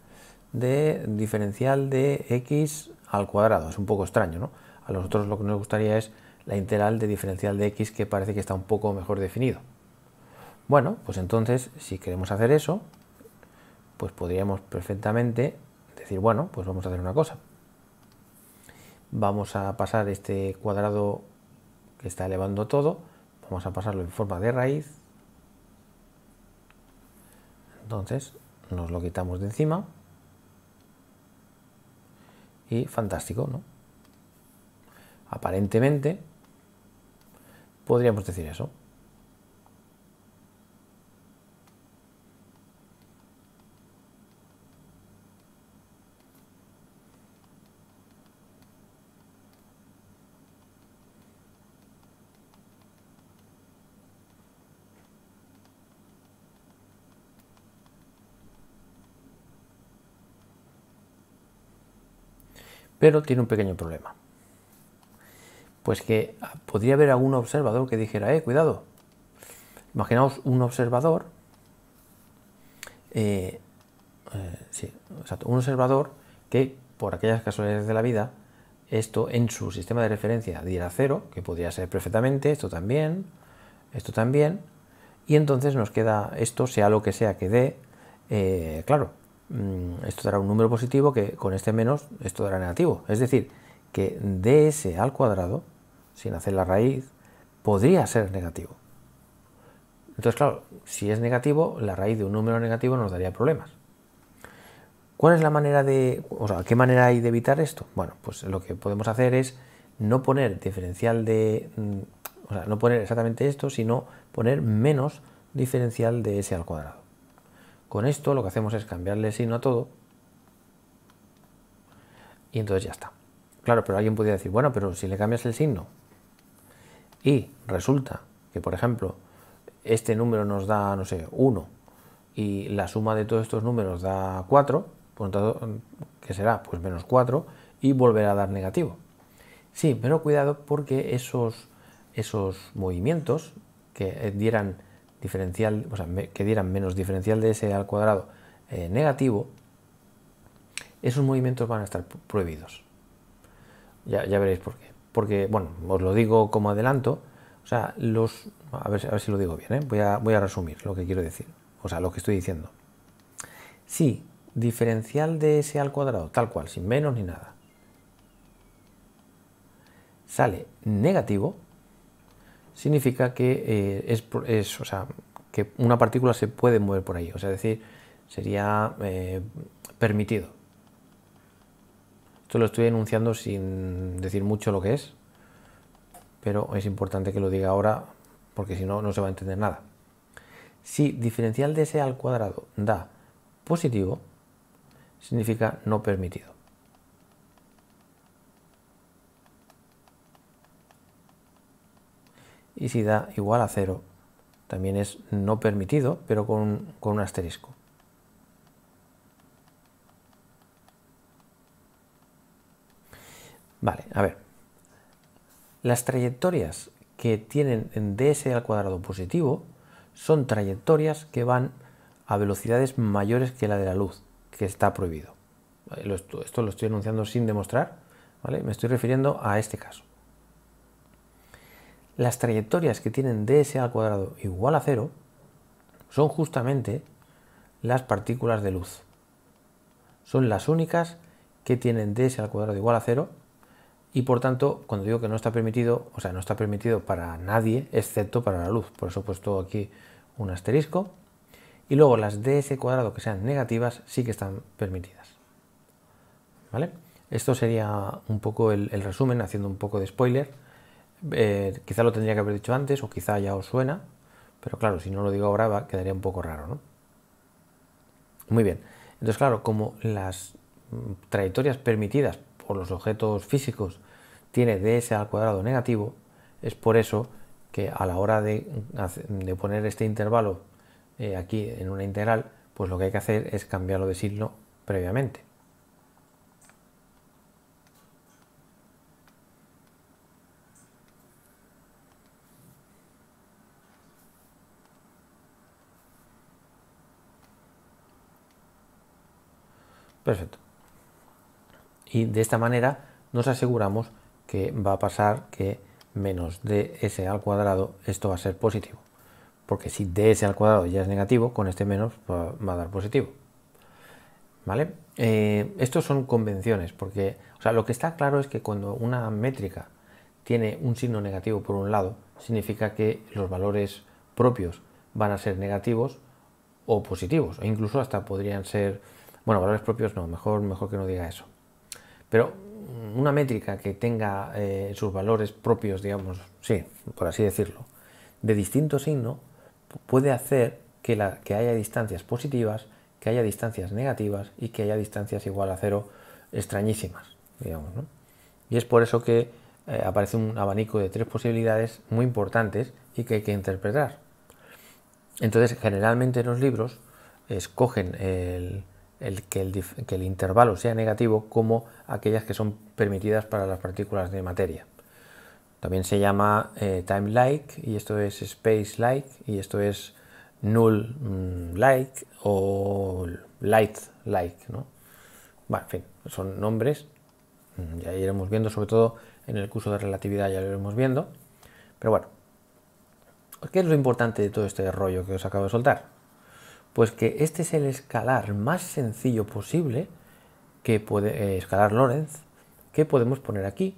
de diferencial de x al cuadrado. Es un poco extraño, ¿no? A nosotros lo que nos gustaría es la integral de diferencial de x que parece que está un poco mejor definido. Bueno, pues entonces, si queremos hacer eso, pues podríamos perfectamente decir, bueno, pues vamos a hacer una cosa. Vamos a pasar este cuadrado que está elevando todo, vamos a pasarlo en forma de raíz entonces nos lo quitamos de encima y fantástico, ¿no? Aparentemente podríamos decir eso. Pero tiene un pequeño problema. Pues que ah, podría haber algún observador que dijera, eh, cuidado. Imaginaos un observador, eh, eh, un observador que por aquellas casualidades de la vida, esto en su sistema de referencia diera cero, que podría ser perfectamente, esto también, esto también, y entonces nos queda esto, sea lo que sea que dé, eh, claro, Mm, esto dará un número positivo que con este menos esto dará negativo. Es decir, que ds al cuadrado, sin hacer la raíz, podría ser negativo. Entonces, claro, si es negativo, la raíz de un número negativo nos daría problemas. ¿Cuál es la manera de, o sea, qué manera hay de evitar esto? Bueno, pues lo que podemos hacer es no poner diferencial de, mm, o sea, no poner exactamente esto, sino poner menos diferencial de s al cuadrado. Con esto lo que hacemos es cambiarle signo a todo y entonces ya está. Claro, pero alguien podría decir, bueno, pero si le cambias el signo y resulta que, por ejemplo, este número nos da, no sé, 1 y la suma de todos estos números da 4, por ¿qué será? Pues menos 4 y volverá a dar negativo. Sí, pero cuidado porque esos, esos movimientos que dieran diferencial, o sea, que dieran menos diferencial de s al cuadrado eh, negativo, esos movimientos van a estar prohibidos. Ya, veréis por qué. Porque, bueno, os lo digo como adelanto, o sea, los... A ver, si lo digo bien, ¿eh? voy, voy a resumir lo que quiero decir, o sea, lo que estoy diciendo. Si diferencial de s al cuadrado, tal cual, sin menos ni nada, sale negativo, significa que, eh, es, es sea, que una partícula se puede mover por ahí, o sea, decir, sería eh, permitido. Esto lo estoy enunciando sin decir mucho lo que es, pero es importante que lo diga ahora porque si no, no se va a entender nada. Si diferencial de S al cuadrado da positivo, significa no permitido. y si da igual a cero, también es no permitido pero con, un asterisco. Vale, a ver. Las trayectorias que tienen ds al cuadrado positivo son trayectorias que van a velocidades mayores que la de la luz, que está prohibido. Esto lo estoy anunciando sin demostrar, Me estoy refiriendo a este caso las trayectorias que tienen ds al cuadrado igual a cero son justamente las partículas de luz. Son las únicas que tienen ds al cuadrado igual a cero y por tanto, cuando digo que no está permitido, o sea, no está permitido para nadie excepto para la luz. Por eso he puesto aquí un asterisco. Y luego las ds cuadrado que sean negativas sí que están permitidas. ¿Vale? Esto sería un poco el resumen, haciendo un poco de spoiler eh, quizá lo tendría que haber dicho antes o quizá ya os suena, pero claro, si no lo digo ahora quedaría un poco raro, ¿no? Muy bien. Entonces, claro, como las mm, trayectorias permitidas por los objetos físicos tiene ds al cuadrado negativo, es por eso que a la hora de, poner este intervalo eh, aquí en una integral, pues lo que hay que hacer es cambiarlo de signo previamente. Perfecto. Y de esta manera nos aseguramos que va a pasar que menos ds al cuadrado esto va a ser positivo. Porque si ds al cuadrado ya es negativo, con este menos va a dar positivo. ¿Vale? Eh, estos son convenciones, porque sea, lo que está claro es que cuando una métrica tiene un signo negativo por un lado, significa que los valores propios van a ser negativos o positivos, e incluso hasta podrían ser bueno, valores propios no, mejor, mejor que no diga eso. Pero una métrica que tenga eh, sus valores propios, digamos, sí, por así decirlo, de distinto signo, puede hacer que, la, que haya distancias positivas, que haya distancias negativas y que haya distancias igual a cero extrañísimas, Y es por eso que eh, aparece un abanico de tres posibilidades muy importantes y que hay que interpretar. Entonces, generalmente los libros escogen el, el, que, el, intervalo sea negativo como aquellas que son permitidas para las partículas de materia. También se llama eh, time like y esto es space like y esto es null like o light like. ¿no? Bueno, en fin, son nombres, mm, ya iremos viendo, sobre todo en el curso de relatividad ya lo iremos viendo. Pero bueno, ¿qué es lo importante de todo este rollo que os acabo de soltar? Pues que este es el escalar más sencillo posible que puede eh, escalar Lorentz que podemos poner aquí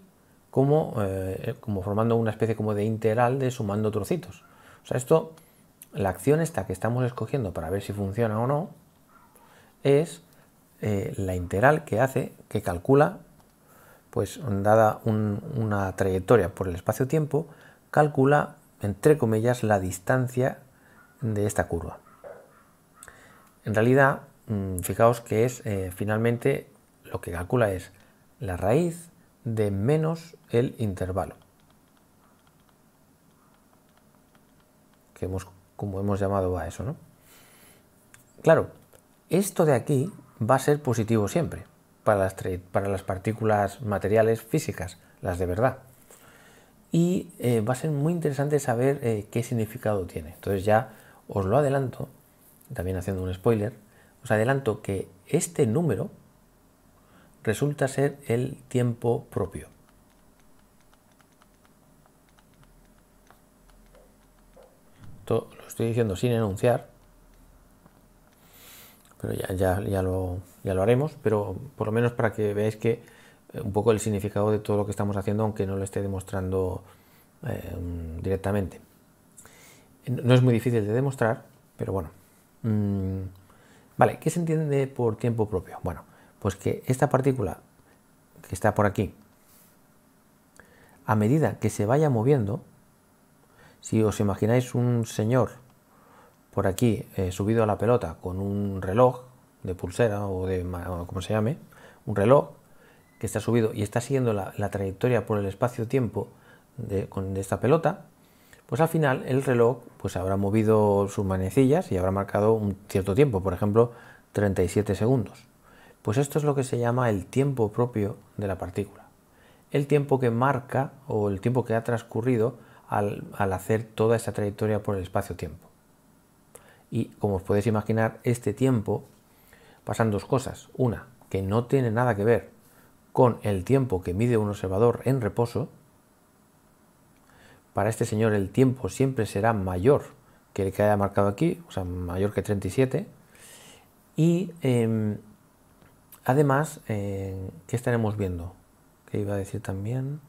eh, como, formando una especie como de integral de sumando trocitos. O sea, esto, la acción esta que estamos escogiendo para ver si funciona o no, es eh, la integral que hace, que calcula, pues dada una trayectoria por el espacio-tiempo, calcula, entre comillas, la distancia de esta curva. En realidad, mm, fijaos que es eh, finalmente lo que calcula es la raíz de menos el intervalo. Que hemos, como hemos llamado a eso, ¿no? Claro, esto de aquí va a ser positivo siempre para las, para las partículas materiales físicas, las de verdad. Y eh, va a ser muy interesante saber eh, qué significado tiene. Entonces ya os lo adelanto, también haciendo un spoiler, os adelanto que este número resulta ser el tiempo propio. Esto lo estoy diciendo sin enunciar, pero ya, ya, ya, lo, ya lo haremos, pero por lo menos para que veáis que eh, un poco el significado de todo lo que estamos haciendo, aunque no lo esté demostrando eh, directamente. No es muy difícil de demostrar, pero bueno, Mm, vale, ¿qué se entiende por tiempo propio? Bueno, pues que esta partícula que está por aquí, a medida que se vaya moviendo, si os imagináis un señor por aquí eh, subido a la pelota con un reloj de pulsera o de como se llame, un reloj que está subido y está siguiendo la, trayectoria por el espacio-tiempo de, esta pelota, pues al final el reloj pues habrá movido sus manecillas y habrá marcado un cierto tiempo, por ejemplo 37 segundos. Pues esto es lo que se llama el tiempo propio de la partícula. El tiempo que marca o el tiempo que ha transcurrido al, hacer toda esa trayectoria por el espacio-tiempo. Y como os podéis imaginar, este tiempo pasan dos cosas. Una, que no tiene nada que ver con el tiempo que mide un observador en reposo, para este señor el tiempo siempre será mayor que el que haya marcado aquí, o sea, mayor que 37. Y em, además, eh, ¿qué estaremos viendo? ¿Qué iba a decir también?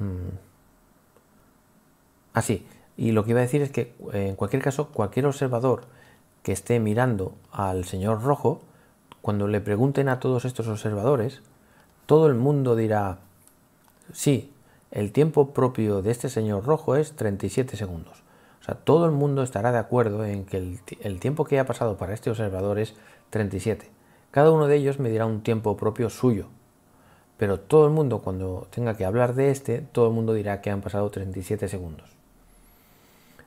Mm. Ah, Así, y lo que iba a decir es que en cualquier caso, cualquier observador que esté mirando al señor rojo, cuando le pregunten a todos estos observadores, todo el mundo dirá, sí, el tiempo propio de este señor rojo es 37 segundos. O sea, todo el mundo estará de acuerdo en que el, tiempo que ha pasado para este observador es 37. Cada uno de ellos dirá un tiempo propio suyo. Pero todo el mundo, cuando tenga que hablar de este, todo el mundo dirá que han pasado 37 segundos.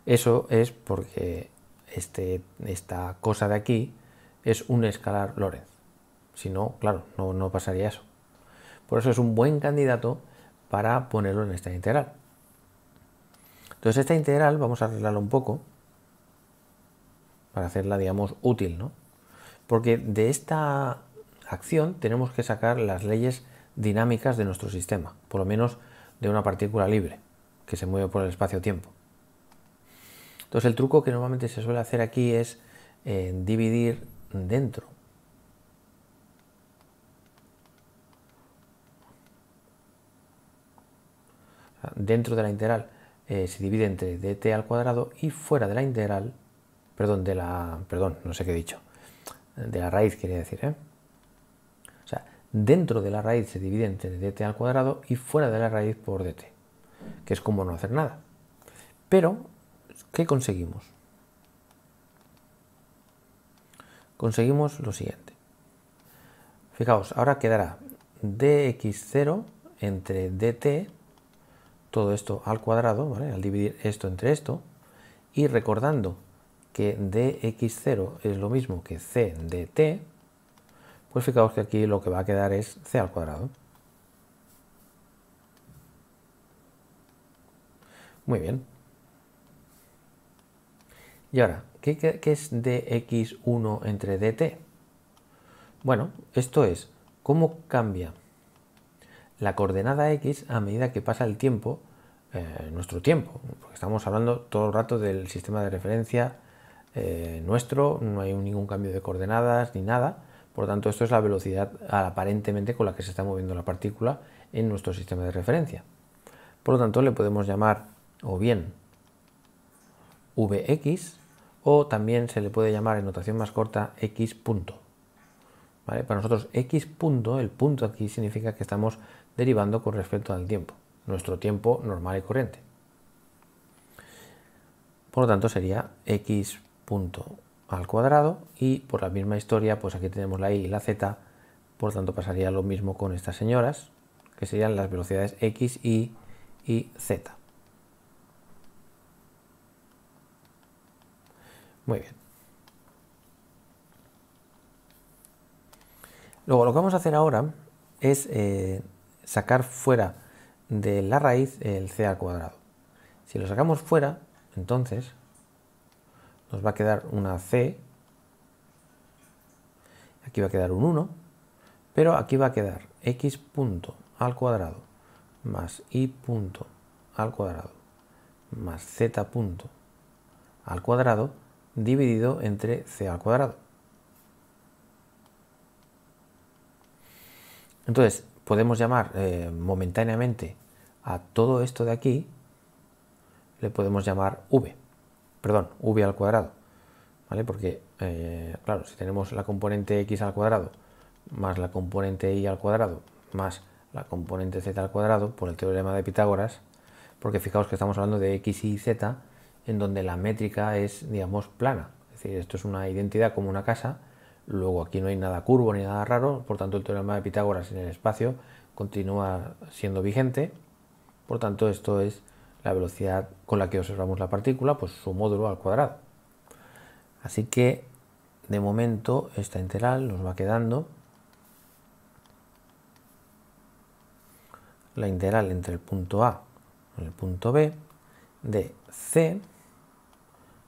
Eso es porque este, esta cosa de aquí es un escalar Lorentz. Si no, claro, no, no pasaría eso. Por eso es un buen candidato para ponerlo en esta integral. Entonces esta integral vamos a arreglarla un poco para hacerla, digamos, útil, ¿no? Porque de esta acción tenemos que sacar las leyes dinámicas de nuestro sistema, por lo menos de una partícula libre que se mueve por el espacio-tiempo. Entonces el truco que normalmente se suele hacer aquí es eh, dividir dentro dentro de la integral eh, se divide entre dt al cuadrado y fuera de la integral, perdón, de la, perdón, no sé qué he dicho, de la raíz quería decir, ¿eh? O sea, dentro de la raíz se divide entre dt al cuadrado y fuera de la raíz por dt, que es como no hacer nada. Pero, ¿qué conseguimos? Conseguimos lo siguiente. Fijaos, ahora quedará dx0 entre dt todo esto al cuadrado, al dividir esto entre esto, y recordando que dx0 es lo mismo que c dt pues fijaos que aquí lo que va a quedar es c al cuadrado. Muy bien. Y ahora, ¿qué, qué es dx1 entre dt? Bueno, esto es cómo cambia la coordenada x a medida que pasa el tiempo, eh, nuestro tiempo, porque estamos hablando todo el rato del sistema de referencia eh, nuestro, no hay ningún cambio de coordenadas ni nada, por lo tanto esto es la velocidad aparentemente con la que se está moviendo la partícula en nuestro sistema de referencia. Por lo tanto le podemos llamar o bien vx o también se le puede llamar en notación más corta x punto. ¿Vale? Para nosotros x punto, el punto aquí significa que estamos derivando con respecto al tiempo, nuestro tiempo normal y corriente. Por lo tanto sería x punto al cuadrado y por la misma historia, pues aquí tenemos la y y la z, por lo tanto pasaría lo mismo con estas señoras, que serían las velocidades x, y y z. Muy bien. Luego lo que vamos a hacer ahora es eh, sacar fuera de la raíz el c al cuadrado. Si lo sacamos fuera, entonces nos va a quedar una c, aquí va a quedar un 1, pero aquí va a quedar x punto al cuadrado más y punto al cuadrado más z punto al cuadrado dividido entre c al cuadrado. Entonces, podemos llamar eh, momentáneamente a todo esto de aquí, le podemos llamar v, perdón, v al cuadrado, ¿vale? Porque, eh, claro, si tenemos la componente x al cuadrado más la componente y al cuadrado más la componente z al cuadrado por el teorema de Pitágoras, porque fijaos que estamos hablando de x y z, en donde la métrica es, digamos, plana. Es decir, esto es una identidad como una casa, Luego aquí no hay nada curvo ni nada raro, por tanto el teorema de Pitágoras en el espacio continúa siendo vigente. Por tanto esto es la velocidad con la que observamos la partícula, pues su módulo al cuadrado. Así que de momento esta integral nos va quedando la integral entre el punto A y el punto B de c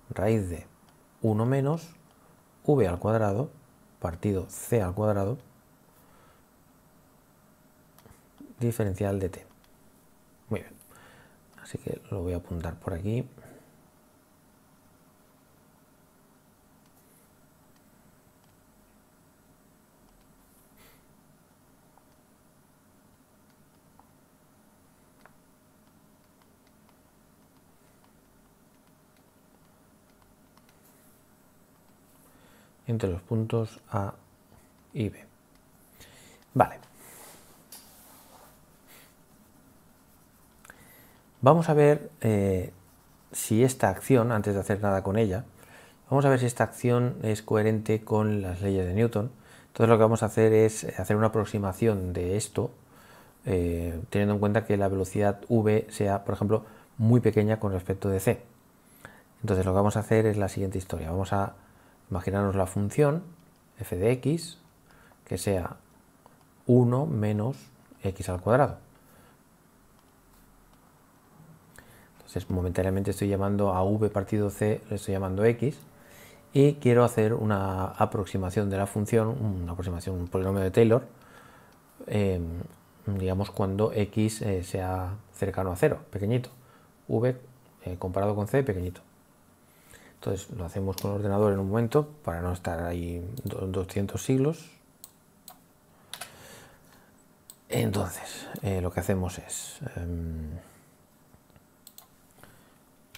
raíz de 1 menos v al cuadrado partido c al cuadrado diferencial de t. Muy bien, así que lo voy a apuntar por aquí. entre los puntos A y B. Vale. Vamos a ver eh, si esta acción, antes de hacer nada con ella, vamos a ver si esta acción es coherente con las leyes de Newton. Entonces lo que vamos a hacer es eh, hacer una aproximación de esto, eh, teniendo en cuenta que la velocidad v sea, por ejemplo, muy pequeña con respecto de c. Entonces lo que vamos a hacer es la siguiente historia. Vamos a imaginaros la función f de x que sea 1 menos x al cuadrado. Entonces momentáneamente estoy llamando a v partido c, le estoy llamando x, y quiero hacer una aproximación de la función, una aproximación, un polinomio de Taylor, em, digamos cuando x eh, sea cercano a 0, pequeñito, v eh, comparado con c, pequeñito. Entonces lo hacemos con ordenador en un momento para no estar ahí 200 siglos. Entonces eh, lo que hacemos es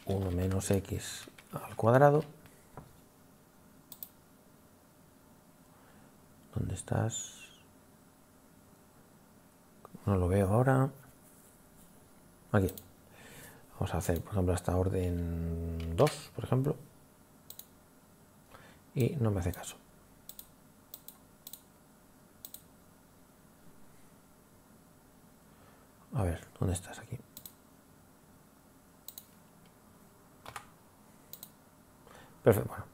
1 em, menos x al cuadrado. ¿Dónde estás? No lo veo ahora. Aquí. Vamos a hacer, por ejemplo, hasta orden 2, por ejemplo y no me hace caso. A ver, ¿dónde estás aquí? Perfecto, bueno,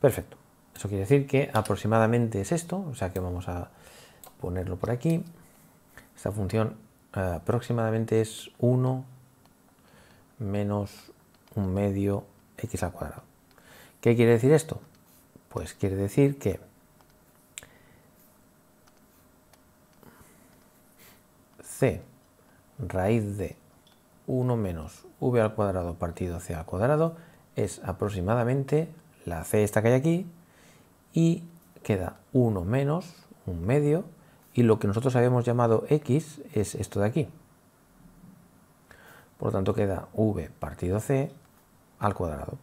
perfecto. Eso quiere decir que aproximadamente es esto, o sea que vamos a ponerlo por aquí. Esta función eh, aproximadamente es 1 menos un medio x al cuadrado. ¿Qué quiere decir esto? Pues quiere decir que c raíz de 1 menos v al cuadrado partido c al cuadrado es aproximadamente la c esta que hay aquí y queda 1 menos un medio y lo que nosotros habíamos llamado x es esto de aquí. Por lo tanto queda v partido c al cuadrado.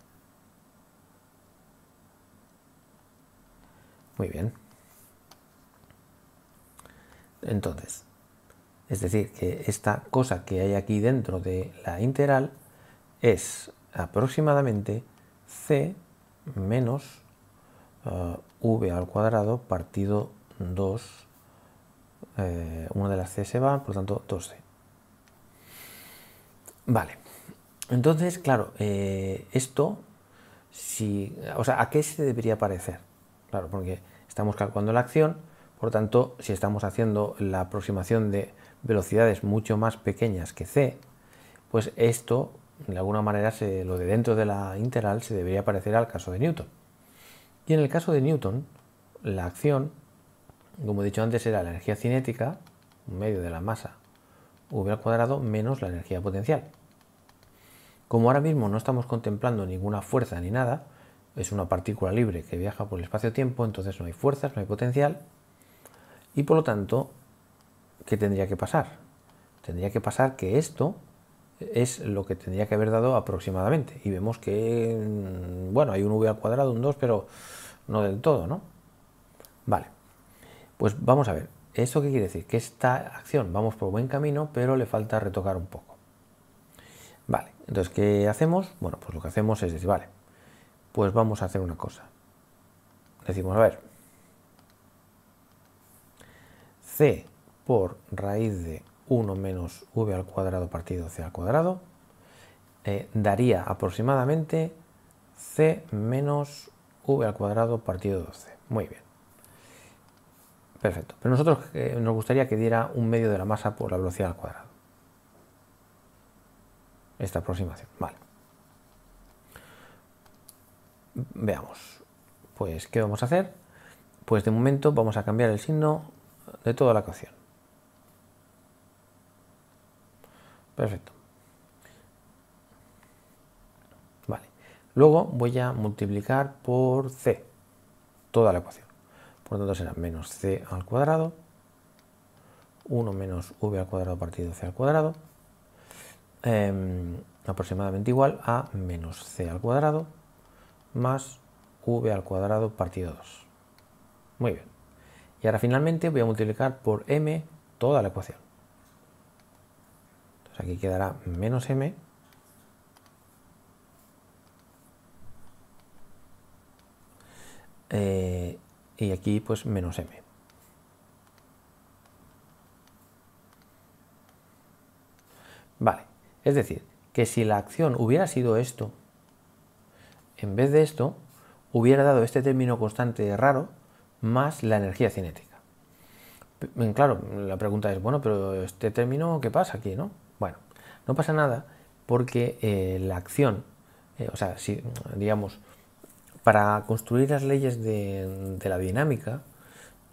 bien. Entonces, es decir, que esta cosa que hay aquí dentro de la integral es aproximadamente c menos eh, v al cuadrado partido 2, eh, una de las c se va, por lo tanto 2c. Vale, entonces, claro, eh, esto, si, o sea, ¿a qué se debería parecer? Claro, porque estamos calculando la acción, por tanto, si estamos haciendo la aproximación de velocidades mucho más pequeñas que c, pues esto, de alguna manera, se, lo de dentro de la integral se debería parecer al caso de Newton. Y en el caso de Newton, la acción, como he dicho antes, era la energía cinética, medio de la masa v al cuadrado, menos la energía potencial. Como ahora mismo no estamos contemplando ninguna fuerza ni nada, es una partícula libre que viaja por el espacio-tiempo, entonces no hay fuerzas, no hay potencial, y por lo tanto, ¿qué tendría que pasar? Tendría que pasar que esto es lo que tendría que haber dado aproximadamente, y vemos que, mm, bueno, hay un v al cuadrado, un 2, pero no del todo, ¿no? Vale, pues vamos a ver, ¿esto qué quiere decir? Que esta acción, vamos por buen camino, pero le falta retocar un poco. Vale, entonces, ¿qué hacemos? Bueno, pues lo que hacemos es decir, vale, pues vamos a hacer una cosa. Decimos, a ver, c por raíz de 1 menos v al cuadrado partido c al cuadrado eh, daría aproximadamente c menos v al cuadrado partido 12. Muy bien. Perfecto. Pero nosotros eh, nos gustaría que diera un medio de la masa por la velocidad al cuadrado. Esta aproximación. Vale. Veamos. Pues, ¿qué vamos a hacer? Pues de momento vamos a cambiar el signo de toda la ecuación. Perfecto. Vale. Luego voy a multiplicar por c toda la ecuación. Por lo tanto será menos c al cuadrado, 1 menos v al cuadrado partido c al cuadrado, em, aproximadamente igual a menos c al cuadrado más v al cuadrado partido 2. Muy bien. Y ahora finalmente voy a multiplicar por m toda la ecuación. Entonces aquí quedará menos m eh, y aquí pues menos m. Vale, es decir, que si la acción hubiera sido esto, en vez de esto, hubiera dado este término constante raro más la energía cinética. Claro, la pregunta es, bueno, pero este término, ¿qué pasa aquí? No? Bueno, no pasa nada porque eh, la acción, eh, o sea, si, digamos, para construir las leyes de, la dinámica,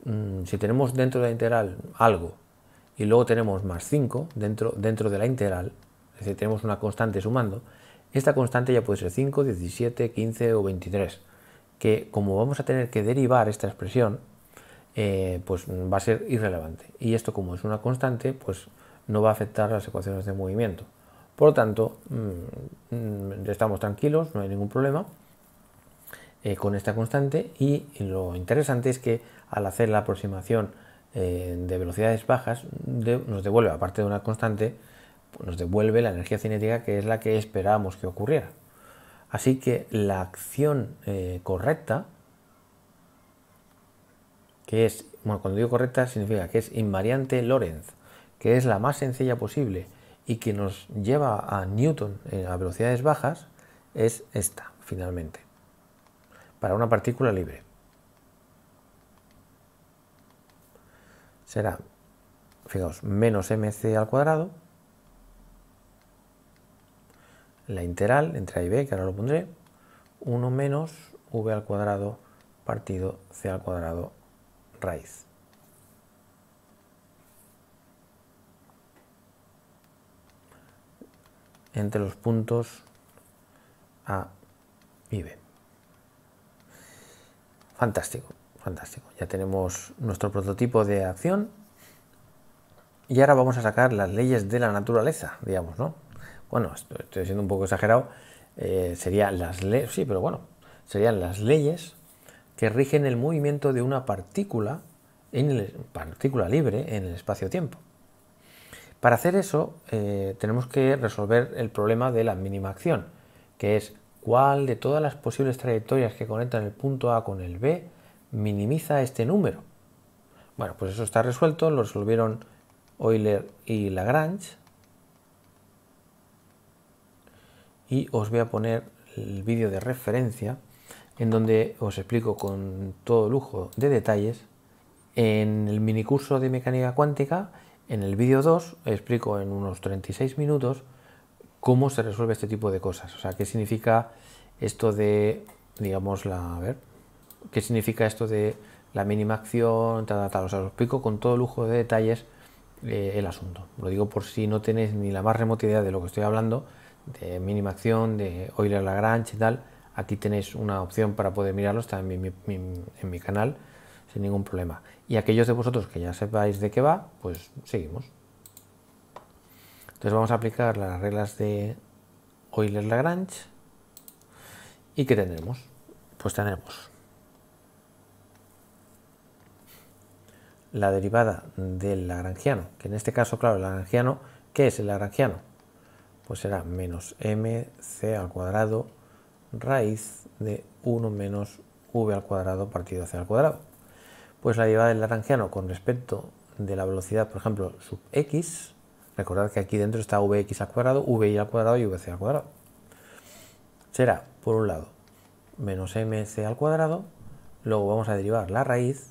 mm, si tenemos dentro de la integral algo y luego tenemos más 5 dentro, dentro de la integral, es decir, tenemos una constante sumando, esta constante ya puede ser 5, 17, 15 o 23, que como vamos a tener que derivar esta expresión, eh, pues va a ser irrelevante. Y esto como es una constante, pues no va a afectar las ecuaciones de movimiento. Por lo tanto, mm, mm, estamos tranquilos, no hay ningún problema eh, con esta constante y lo interesante es que al hacer la aproximación eh, de velocidades bajas nos devuelve, aparte de una constante, pues, nos devuelve la energía cinética que es la que esperábamos que ocurriera. Así que la acción eh, correcta, que es, bueno, cuando digo correcta significa que es invariante Lorentz, que es la más sencilla posible y que nos lleva a Newton eh, a velocidades bajas, es esta, finalmente, para una partícula libre. Será, fijaos, menos mc al cuadrado la integral entre a y b, que ahora lo pondré, 1 menos v al cuadrado partido c al cuadrado raíz. entre los puntos A y B. Fantástico, fantástico. Ya tenemos nuestro prototipo de acción y ahora vamos a sacar las leyes de la naturaleza, digamos, ¿no? bueno, estoy siendo un poco exagerado, eh, serían las leyes, sí, pero bueno, serían las leyes que rigen el movimiento de una partícula, en partícula libre en el espacio-tiempo. Para hacer eso eh, tenemos que resolver el problema de la mínima acción, que es cuál de todas las posibles trayectorias que conectan el punto A con el B minimiza este número. Bueno, pues eso está resuelto, lo resolvieron Euler y Lagrange, y os voy a poner el vídeo de referencia en donde os explico con todo lujo de detalles en el curso de mecánica cuántica, en el vídeo 2 explico en unos 36 minutos cómo se resuelve este tipo de cosas, o sea, qué significa esto de, digamos, la, ver, qué significa esto de la mínima acción, tal, tal, o sea, os explico con todo lujo de detalles eh, el asunto. Lo digo por si no tenéis ni la más remota idea de lo que estoy hablando, de mínima acción, de Euler Lagrange y tal, aquí tenéis una opción para poder mirarlos también en mi, canal sin ningún problema. Y aquellos de vosotros que ya sepáis de qué va, pues seguimos. Entonces vamos a aplicar las reglas de Euler Lagrange. ¿Y que tendremos? Pues tenemos la derivada del lagrangiano, que en este caso, claro, el lagrangiano, ¿qué es el lagrangiano? pues será menos mc al cuadrado raíz de 1 menos v al cuadrado partido c al cuadrado. Pues la derivada del laranjiano con respecto de la velocidad, por ejemplo, sub x, recordad que aquí dentro está vx al cuadrado, vi al cuadrado y vc al cuadrado. Será, por un lado, menos mc al cuadrado, luego vamos a derivar la raíz,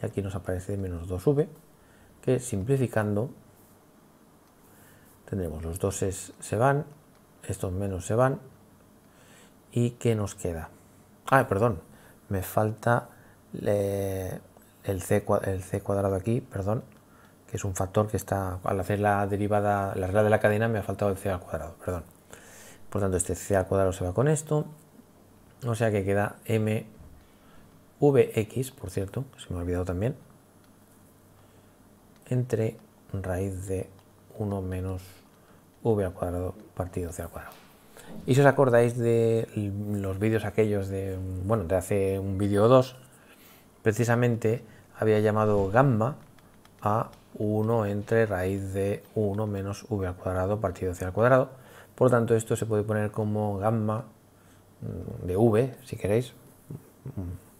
y aquí nos aparece menos 2v, que simplificando tendremos los doses se van, estos menos se van y ¿qué nos queda? Ah, perdón, me falta el, c, el c cuadrado aquí, perdón, que es un factor que está, al hacer la derivada, la regla de la cadena me ha faltado el c al cuadrado, perdón. Por tanto, este c al cuadrado se va con esto, o sea que queda m vx, por cierto, que se me ha olvidado también, entre raíz de 1 menos v al cuadrado partido c al cuadrado. Y si os acordáis de los vídeos aquellos de, bueno, de hace un vídeo o dos, precisamente había llamado gamma a 1 entre raíz de 1 menos v al cuadrado partido hacia al cuadrado. Por lo tanto, esto se puede poner como gamma mm, de v, si queréis, mm,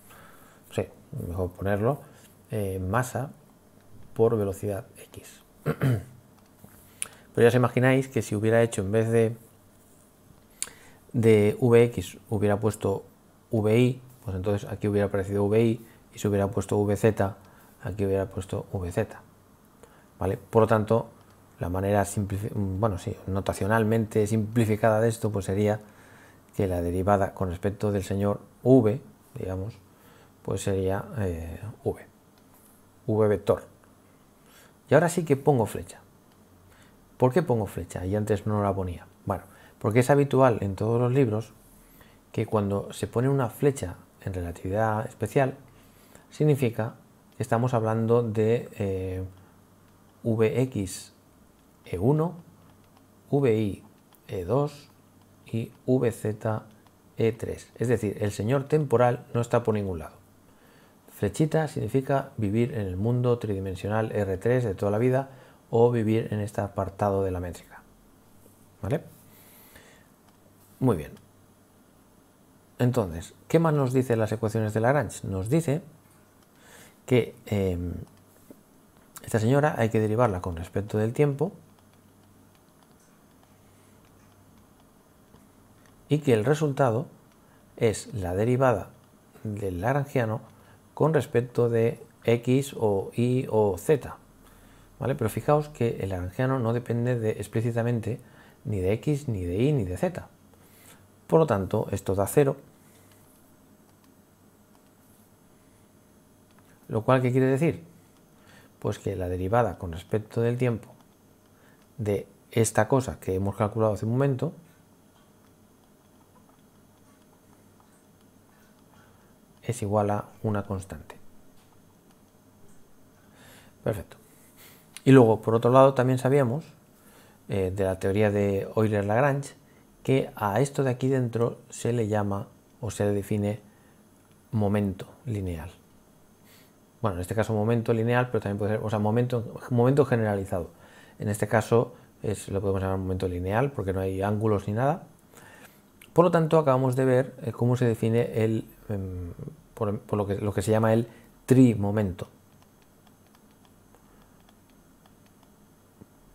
mejor ponerlo, eh, masa por velocidad x. Pero ya os imagináis que si hubiera hecho en vez de, de vx hubiera puesto vi, pues entonces aquí hubiera aparecido vi y si hubiera puesto vz, aquí hubiera puesto vz. ¿Vale? Por lo tanto, la manera bueno, sí, notacionalmente simplificada de esto pues sería que la derivada con respecto del señor v, digamos, pues sería eh, v, v vector. Y ahora sí que pongo flecha. ¿Por qué pongo flecha? Y antes no la ponía. Bueno, porque es habitual en todos los libros que cuando se pone una flecha en relatividad especial, significa que estamos hablando de eh, vxe E1, VI E2 y VZ E3. Es decir, el señor temporal no está por ningún lado. Flechita significa vivir en el mundo tridimensional R3 de toda la vida o vivir en este apartado de la métrica. ¿Vale? Muy bien. Entonces, ¿qué más nos dice las ecuaciones de Lagrange? Nos dice que em, esta señora hay que derivarla con respecto del tiempo y que el resultado es la derivada del lagrangiano con respecto de X o Y o Z. ¿Vale? Pero fijaos que el arangiano no depende de, explícitamente ni de X, ni de Y, ni de Z. Por lo tanto, esto da cero. ¿Lo cual qué quiere decir? Pues que la derivada con respecto del tiempo de esta cosa que hemos calculado hace un momento es igual a una constante. Perfecto. Y luego, por otro lado, también sabíamos eh, de la teoría de Euler-Lagrange que a esto de aquí dentro se le llama o se le define momento lineal. Bueno, en este caso momento lineal, pero también puede ser, o sea, momento, generalizado. En este caso es, lo podemos llamar momento lineal porque no hay ángulos ni nada. Por lo tanto, acabamos de ver eh, cómo se define el, em, lo, que, se llama el trimomento.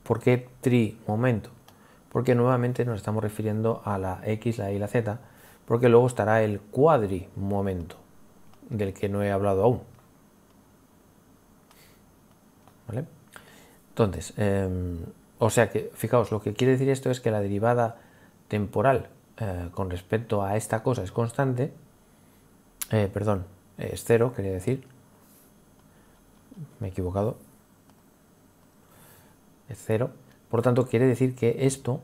¿Por qué trimomento? Porque nuevamente nos estamos refiriendo a la X, la Y y la Z, porque luego estará el cuadrimomento, del que no he hablado aún. Entonces, em, o sea que, fijaos, lo que quiere decir esto es que la derivada temporal eh, con respecto a esta cosa es constante, eh, perdón, es cero, quería decir, me he equivocado, es cero, por tanto quiere decir que esto,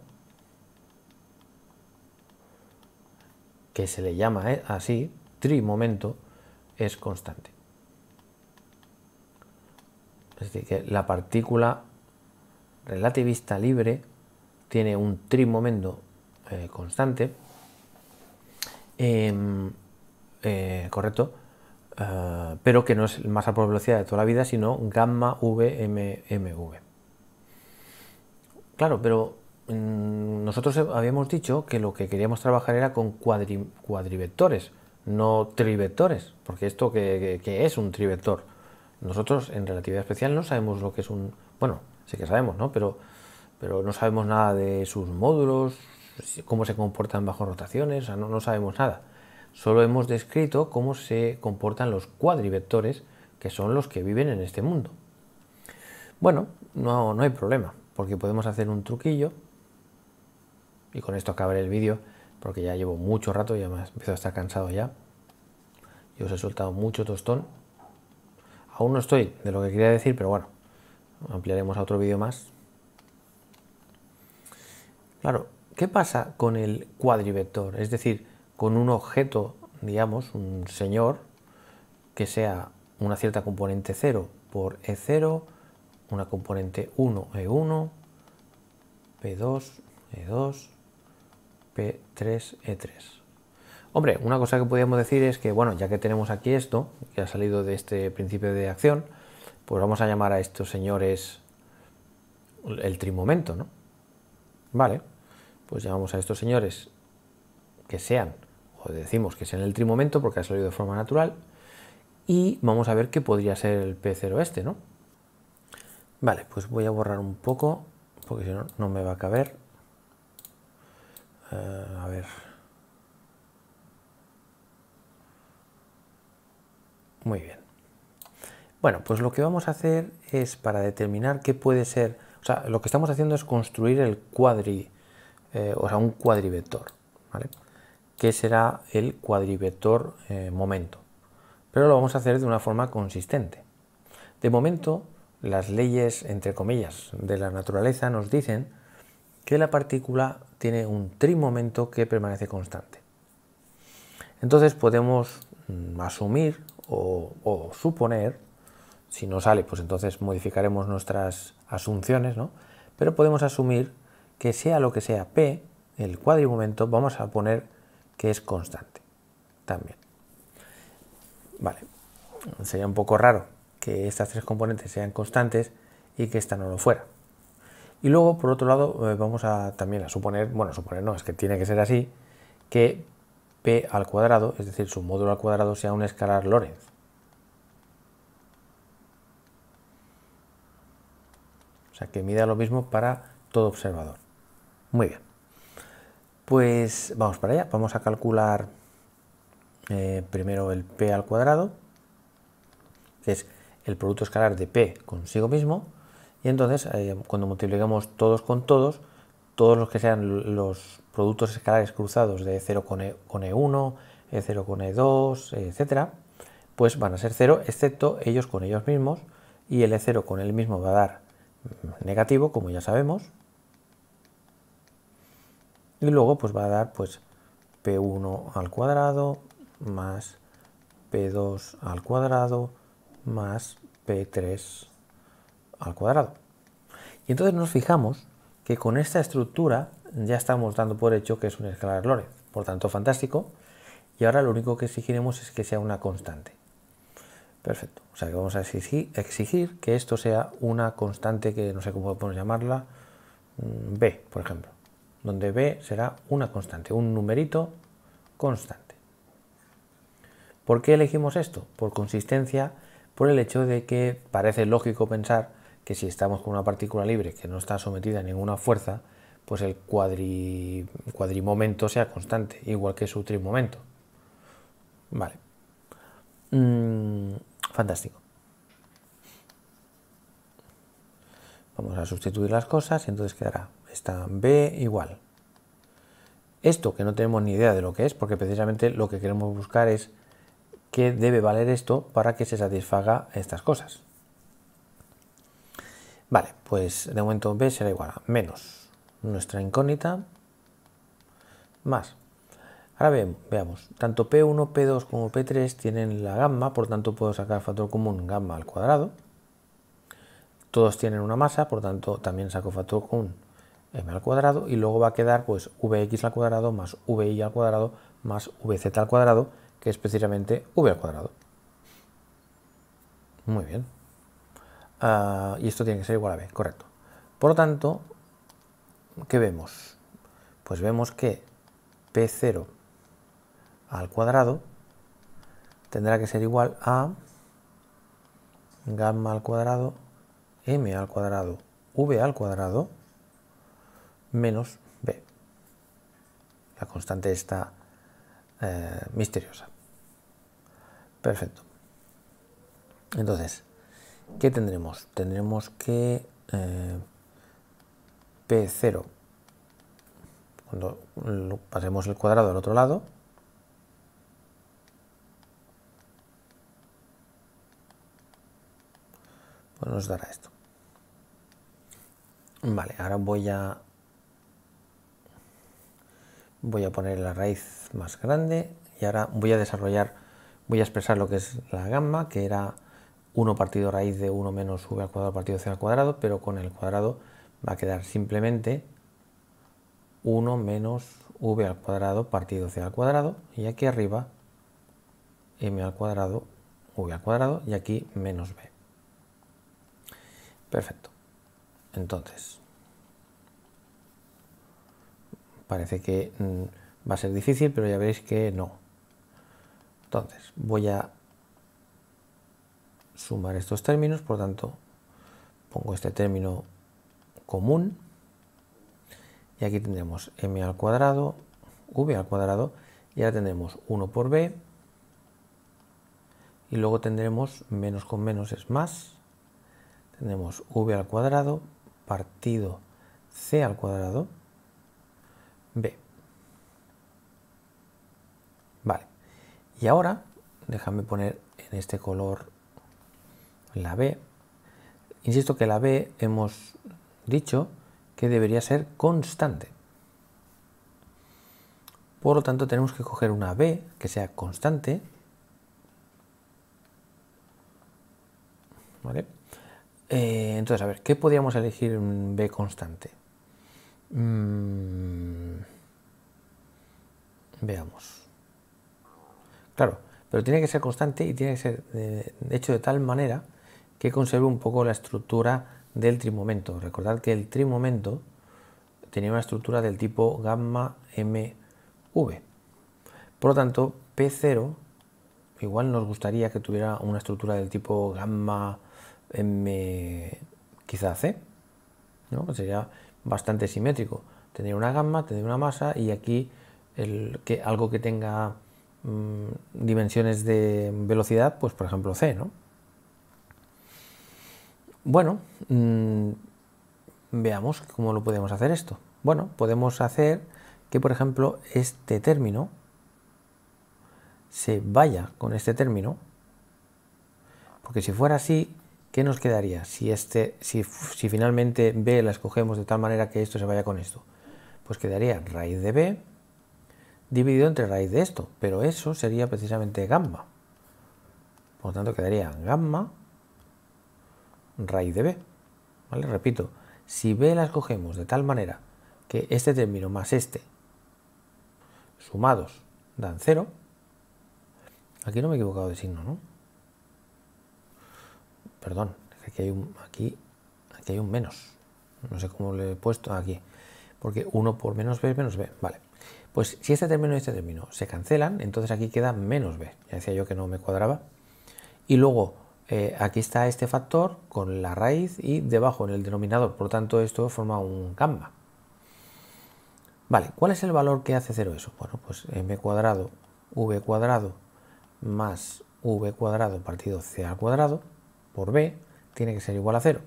que se le llama eh, así, trimomento, es constante. Es decir, que la partícula relativista libre tiene un trimomento eh, constante, em, eh, correcto, eh, pero que no es masa por velocidad de toda la vida, sino gamma VMMV. Claro, pero mm, nosotros habíamos dicho que lo que queríamos trabajar era con cuadri, cuadrivectores, no trivectores, porque esto que, es un trivector. Nosotros en relatividad especial no sabemos lo que es un... Bueno, sí que sabemos, ¿no? Pero, pero no sabemos nada de sus módulos, cómo se comportan bajo rotaciones, no, sabemos nada. Solo hemos descrito cómo se comportan los cuadrivectores, que son los que viven en este mundo. Bueno, no, no hay problema, porque podemos hacer un truquillo, y con esto acabaré el vídeo, porque ya llevo mucho rato y además empiezo a estar cansado ya. Yo os he soltado mucho tostón. Aún no estoy de lo que quería decir, pero bueno, ampliaremos a otro vídeo más. Claro, ¿Qué pasa con el cuadrivector? Es decir, con un objeto, digamos, un señor, que sea una cierta componente 0 por E0, una componente 1 E1, P2, E2, P3, E3. Hombre, una cosa que podríamos decir es que, bueno, ya que tenemos aquí esto, que ha salido de este principio de acción, pues vamos a llamar a estos señores el trimomento, ¿no? Vale pues llamamos a estos señores que sean, o decimos que sean el trimomento porque ha salido de forma natural, y vamos a ver qué podría ser el P0 este, ¿no? Vale, pues voy a borrar un poco, porque si no, no me va a caber. Eh, a ver. Muy bien. Bueno, pues lo que vamos a hacer es para determinar qué puede ser, o sea, lo que estamos haciendo es construir el cuadri eh, o sea, un cuadrivector, ¿vale? Que será el cuadrivector eh, momento. Pero lo vamos a hacer de una forma consistente. De momento, las leyes, entre comillas, de la naturaleza nos dicen que la partícula tiene un trimomento que permanece constante. Entonces podemos mm, asumir o, o, suponer, si no sale, pues entonces modificaremos nuestras asunciones, ¿no? Pero podemos asumir que sea lo que sea P, el cuadrigumento, vamos a poner que es constante también. Vale, sería un poco raro que estas tres componentes sean constantes y que esta no lo fuera. Y luego, por otro lado, eh, vamos a también a suponer, bueno, suponer no, es que tiene que ser así, que p al cuadrado, es decir, su módulo al cuadrado sea un escalar Lorentz. O sea, que mida lo mismo para todo observador. Muy bien. Pues vamos para allá. Vamos a calcular eh, primero el p al cuadrado, que es el producto escalar de p consigo mismo. Y entonces, eh, cuando multiplicamos todos con todos, todos los que sean los productos escalares cruzados de 0 con, e, 1 E0 con E2, e e etcétera, pues van a ser 0, excepto ellos con ellos mismos, y el E0 con él mismo va a dar negativo, como ya sabemos, y luego pues va a dar pues P1 al cuadrado más P2 al cuadrado más P3 al cuadrado. Y entonces nos fijamos que con esta estructura ya estamos dando por hecho que es un escalar Lorentz, por tanto fantástico, y ahora lo único que exigiremos es que sea una constante. Perfecto, o sea que vamos a exigir que esto sea una constante que no sé cómo podemos llamarla, mm, B, por ejemplo donde b será una constante, un numerito constante. ¿Por qué elegimos esto? Por consistencia, por el hecho de que parece lógico pensar que si estamos con una partícula libre que no está sometida a ninguna fuerza, pues el cuadrimomento sea constante, igual que su trimomento. Vale. Mm, fantástico. Vamos a sustituir las cosas y entonces quedará Está B igual. Esto que no tenemos ni idea de lo que es, porque precisamente lo que queremos buscar es qué debe valer esto para que se satisfaga estas cosas. Vale, pues de momento B será igual a menos nuestra incógnita más. Ahora veamos, tanto P1, P2 como P3 tienen la gamma, por tanto puedo sacar factor común gamma al cuadrado. Todos tienen una masa, por tanto también saco factor común m al cuadrado y luego va a quedar pues vx al cuadrado más vi al cuadrado más vz al cuadrado, que es precisamente v al cuadrado. Muy bien. Ah, y esto tiene que ser igual a b, correcto. Por lo tanto, ¿qué vemos? Pues vemos que p0 al cuadrado tendrá que ser igual a gamma al cuadrado, m al cuadrado, v al cuadrado, menos b. La constante está eh, misteriosa. Perfecto. Entonces, ¿qué tendremos? Tendremos que eh, P0, cuando pasemos el cuadrado al otro lado, pues nos dará esto. Vale, ahora voy a voy a poner la raíz más grande y ahora voy a desarrollar, voy a expresar lo que es la gamma, que era 1 partido raíz de 1 menos v al cuadrado partido c al cuadrado, pero con el cuadrado va a quedar simplemente 1 menos v al cuadrado partido c al cuadrado y aquí arriba m al cuadrado v al cuadrado y aquí menos b. Perfecto. Entonces, Parece que mm, va a ser difícil, pero ya veréis que no. Entonces, voy a sumar estos términos, por tanto, pongo este término común y aquí tendremos m al cuadrado, v al cuadrado y ahora tendremos 1 por b y luego tendremos menos con menos es más, tenemos v al cuadrado partido c al cuadrado B. Vale. Y ahora, déjame poner en este color la B. Insisto que la B hemos dicho que debería ser constante. Por lo tanto, tenemos que coger una B que sea constante. ¿Vale? Eh, entonces, a ver, ¿qué podríamos elegir en B constante? Mm, Veamos. Claro, pero tiene que ser constante y tiene que ser eh, hecho de tal manera que conserve un poco la estructura del trimomento. Recordad que el trimomento tenía una estructura del tipo gamma MV. Por lo tanto, P0 igual nos gustaría que tuviera una estructura del tipo gamma M quizá C, sería bastante simétrico. Tener una gamma, tener una masa y aquí que algo que tenga mm, dimensiones de velocidad, pues por ejemplo c, ¿no? Bueno, mm, veamos cómo lo podemos hacer esto. Bueno, podemos hacer que por ejemplo este término se vaya con este término, porque si fuera así, ¿qué nos quedaría? Si, este, si, si finalmente b la escogemos de tal manera que esto se vaya con esto, pues quedaría raíz de b dividido entre raíz de esto, pero eso sería precisamente gamma. Por lo tanto, quedaría gamma raíz de b. ¿Vale? Repito, si b la escogemos de tal manera que este término más este sumados dan 0, aquí no me he equivocado de signo, ¿no? Perdón, aquí hay un, aquí, hay un menos. No sé cómo lo he puesto aquí. Porque 1 por menos b es menos b. Vale. Pues si este término y este término se cancelan, entonces aquí queda menos b. Ya decía yo que no me cuadraba. Y luego eh, aquí está este factor con la raíz y debajo en el denominador. Por lo tanto, esto forma un gamma. Vale, ¿cuál es el valor que hace cero eso? Bueno, pues m cuadrado, v cuadrado más v cuadrado partido c al cuadrado por b tiene que ser igual a cero.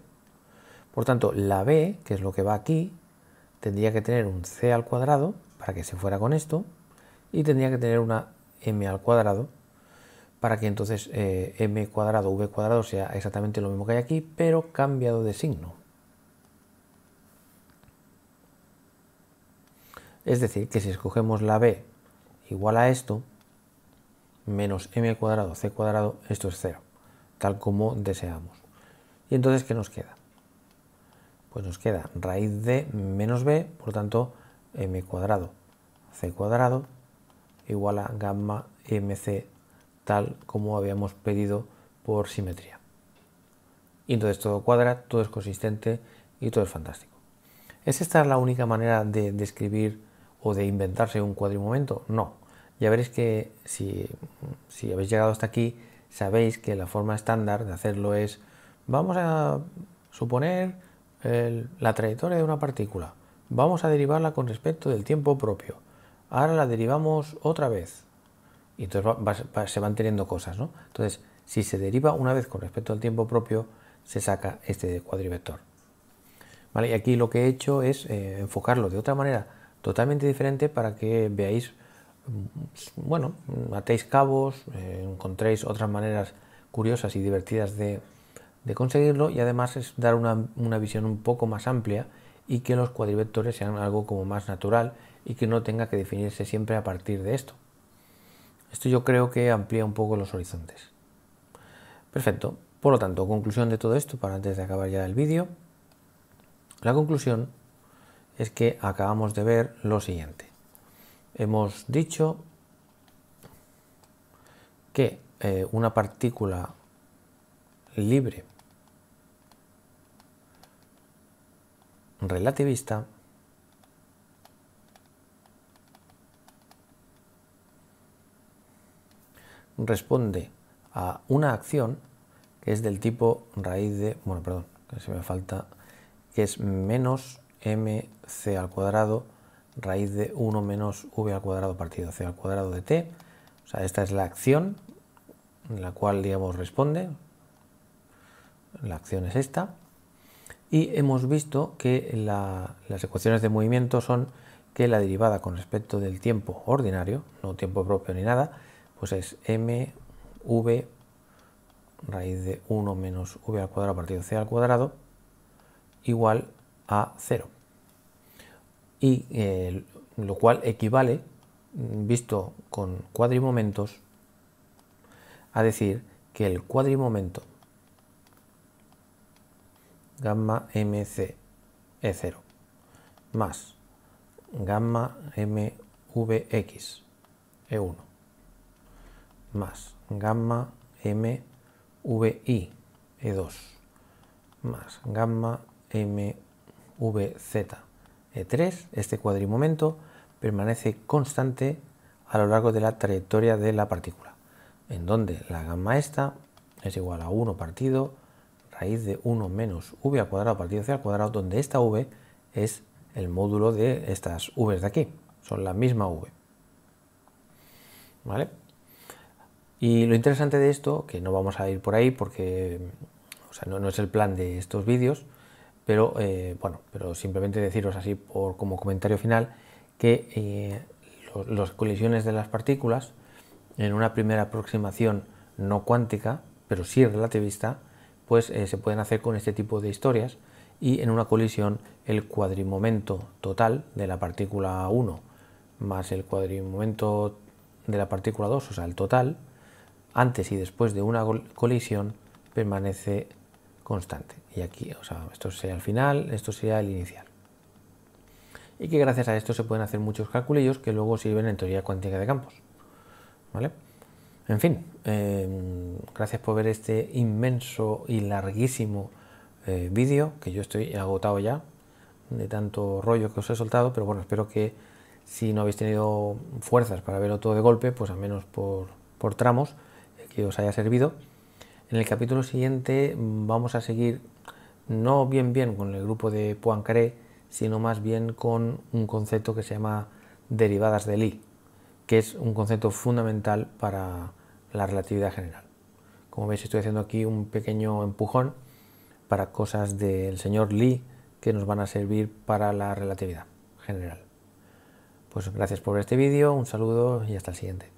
Por tanto, la b, que es lo que va aquí, tendría que tener un c al cuadrado para que se fuera con esto y tendría que tener una m al cuadrado para que entonces eh, m cuadrado v cuadrado sea exactamente lo mismo que hay aquí pero cambiado de signo es decir que si escogemos la b igual a esto menos m al cuadrado c cuadrado esto es cero tal como deseamos y entonces qué nos queda pues nos queda raíz de menos b por tanto m cuadrado c cuadrado igual a gamma mc tal como habíamos pedido por simetría. Y entonces todo cuadra, todo es consistente y todo es fantástico. ¿Es esta la única manera de describir o de inventarse un cuadrimomento? No. Ya veréis que si, si habéis llegado hasta aquí, sabéis que la forma estándar de hacerlo es, vamos a suponer la trayectoria de una partícula vamos a derivarla con respecto del tiempo propio. Ahora la derivamos otra vez. Y entonces se van teniendo cosas, Entonces, si se deriva una vez con respecto al tiempo propio, se saca este cuadrivector. Y aquí lo que he hecho es eh, enfocarlo de otra manera totalmente diferente para que veáis, mm, bueno, matéis cabos, eh, encontréis otras maneras curiosas y divertidas de, conseguirlo y además es dar una visión un poco más amplia y que los cuadrivectores sean algo como más natural y que no tenga que definirse siempre a partir de esto. Esto yo creo que amplía un poco los horizontes. Perfecto. Por lo tanto, conclusión de todo esto, para antes de acabar ya el vídeo, la conclusión es que acabamos de ver lo siguiente. Hemos dicho que eh, una partícula libre relativista responde a una acción que es del tipo raíz de, bueno, perdón, que se me falta, que es menos mc al cuadrado raíz de 1 menos v al cuadrado partido c al cuadrado de t. O sea, esta es la acción en la cual, digamos, responde. La acción es esta y hemos visto que las ecuaciones de movimiento son que la derivada con respecto del tiempo ordinario, no tiempo propio ni nada, pues es mv raíz de 1 menos v al cuadrado partido c al cuadrado igual a 0. Y eh, lo cual equivale, visto con cuadrimomentos, a decir que el cuadrimomento gamma mc E0 más gamma mvx E1 más gamma mvi E2 más gamma mvz E3, este cuadrimomento permanece constante a lo largo de la trayectoria de la partícula, en donde la gamma esta es igual a 1 partido raíz de 1 menos v al cuadrado partido c al cuadrado, donde esta v es el módulo de estas v de aquí, son la misma v. ¿Vale? Y lo interesante de esto, que no vamos a ir por ahí porque sea, no, es el plan de estos vídeos, pero eh, bueno, pero simplemente deciros así por, como comentario final que eh, las colisiones de las partículas en una primera aproximación no cuántica, pero sí relativista, pues eh, se pueden hacer con este tipo de historias y en una colisión el cuadrimomento total de la partícula 1 más el cuadrimomento de la partícula 2, o sea, el total, antes y después de una colisión permanece constante. Y aquí, o sea, esto sería el final, esto sería el inicial. Y que gracias a esto se pueden hacer muchos calculillos que luego sirven en teoría cuántica de campos. ¿Vale? En fin, em, gracias por ver este inmenso y larguísimo eh, vídeo, que yo estoy agotado ya de tanto rollo que os he soltado, pero bueno, espero que si no habéis tenido fuerzas para verlo todo de golpe, pues al menos por, por tramos, eh, que os haya servido. En el capítulo siguiente mm, vamos a seguir no bien bien con el grupo de Poincaré, sino más bien con un concepto que se llama derivadas de Lee que es un concepto fundamental para la relatividad general. Como veis estoy haciendo aquí un pequeño empujón para cosas del señor Lee que nos van a servir para la relatividad general. Pues gracias por este vídeo, un saludo y hasta el siguiente.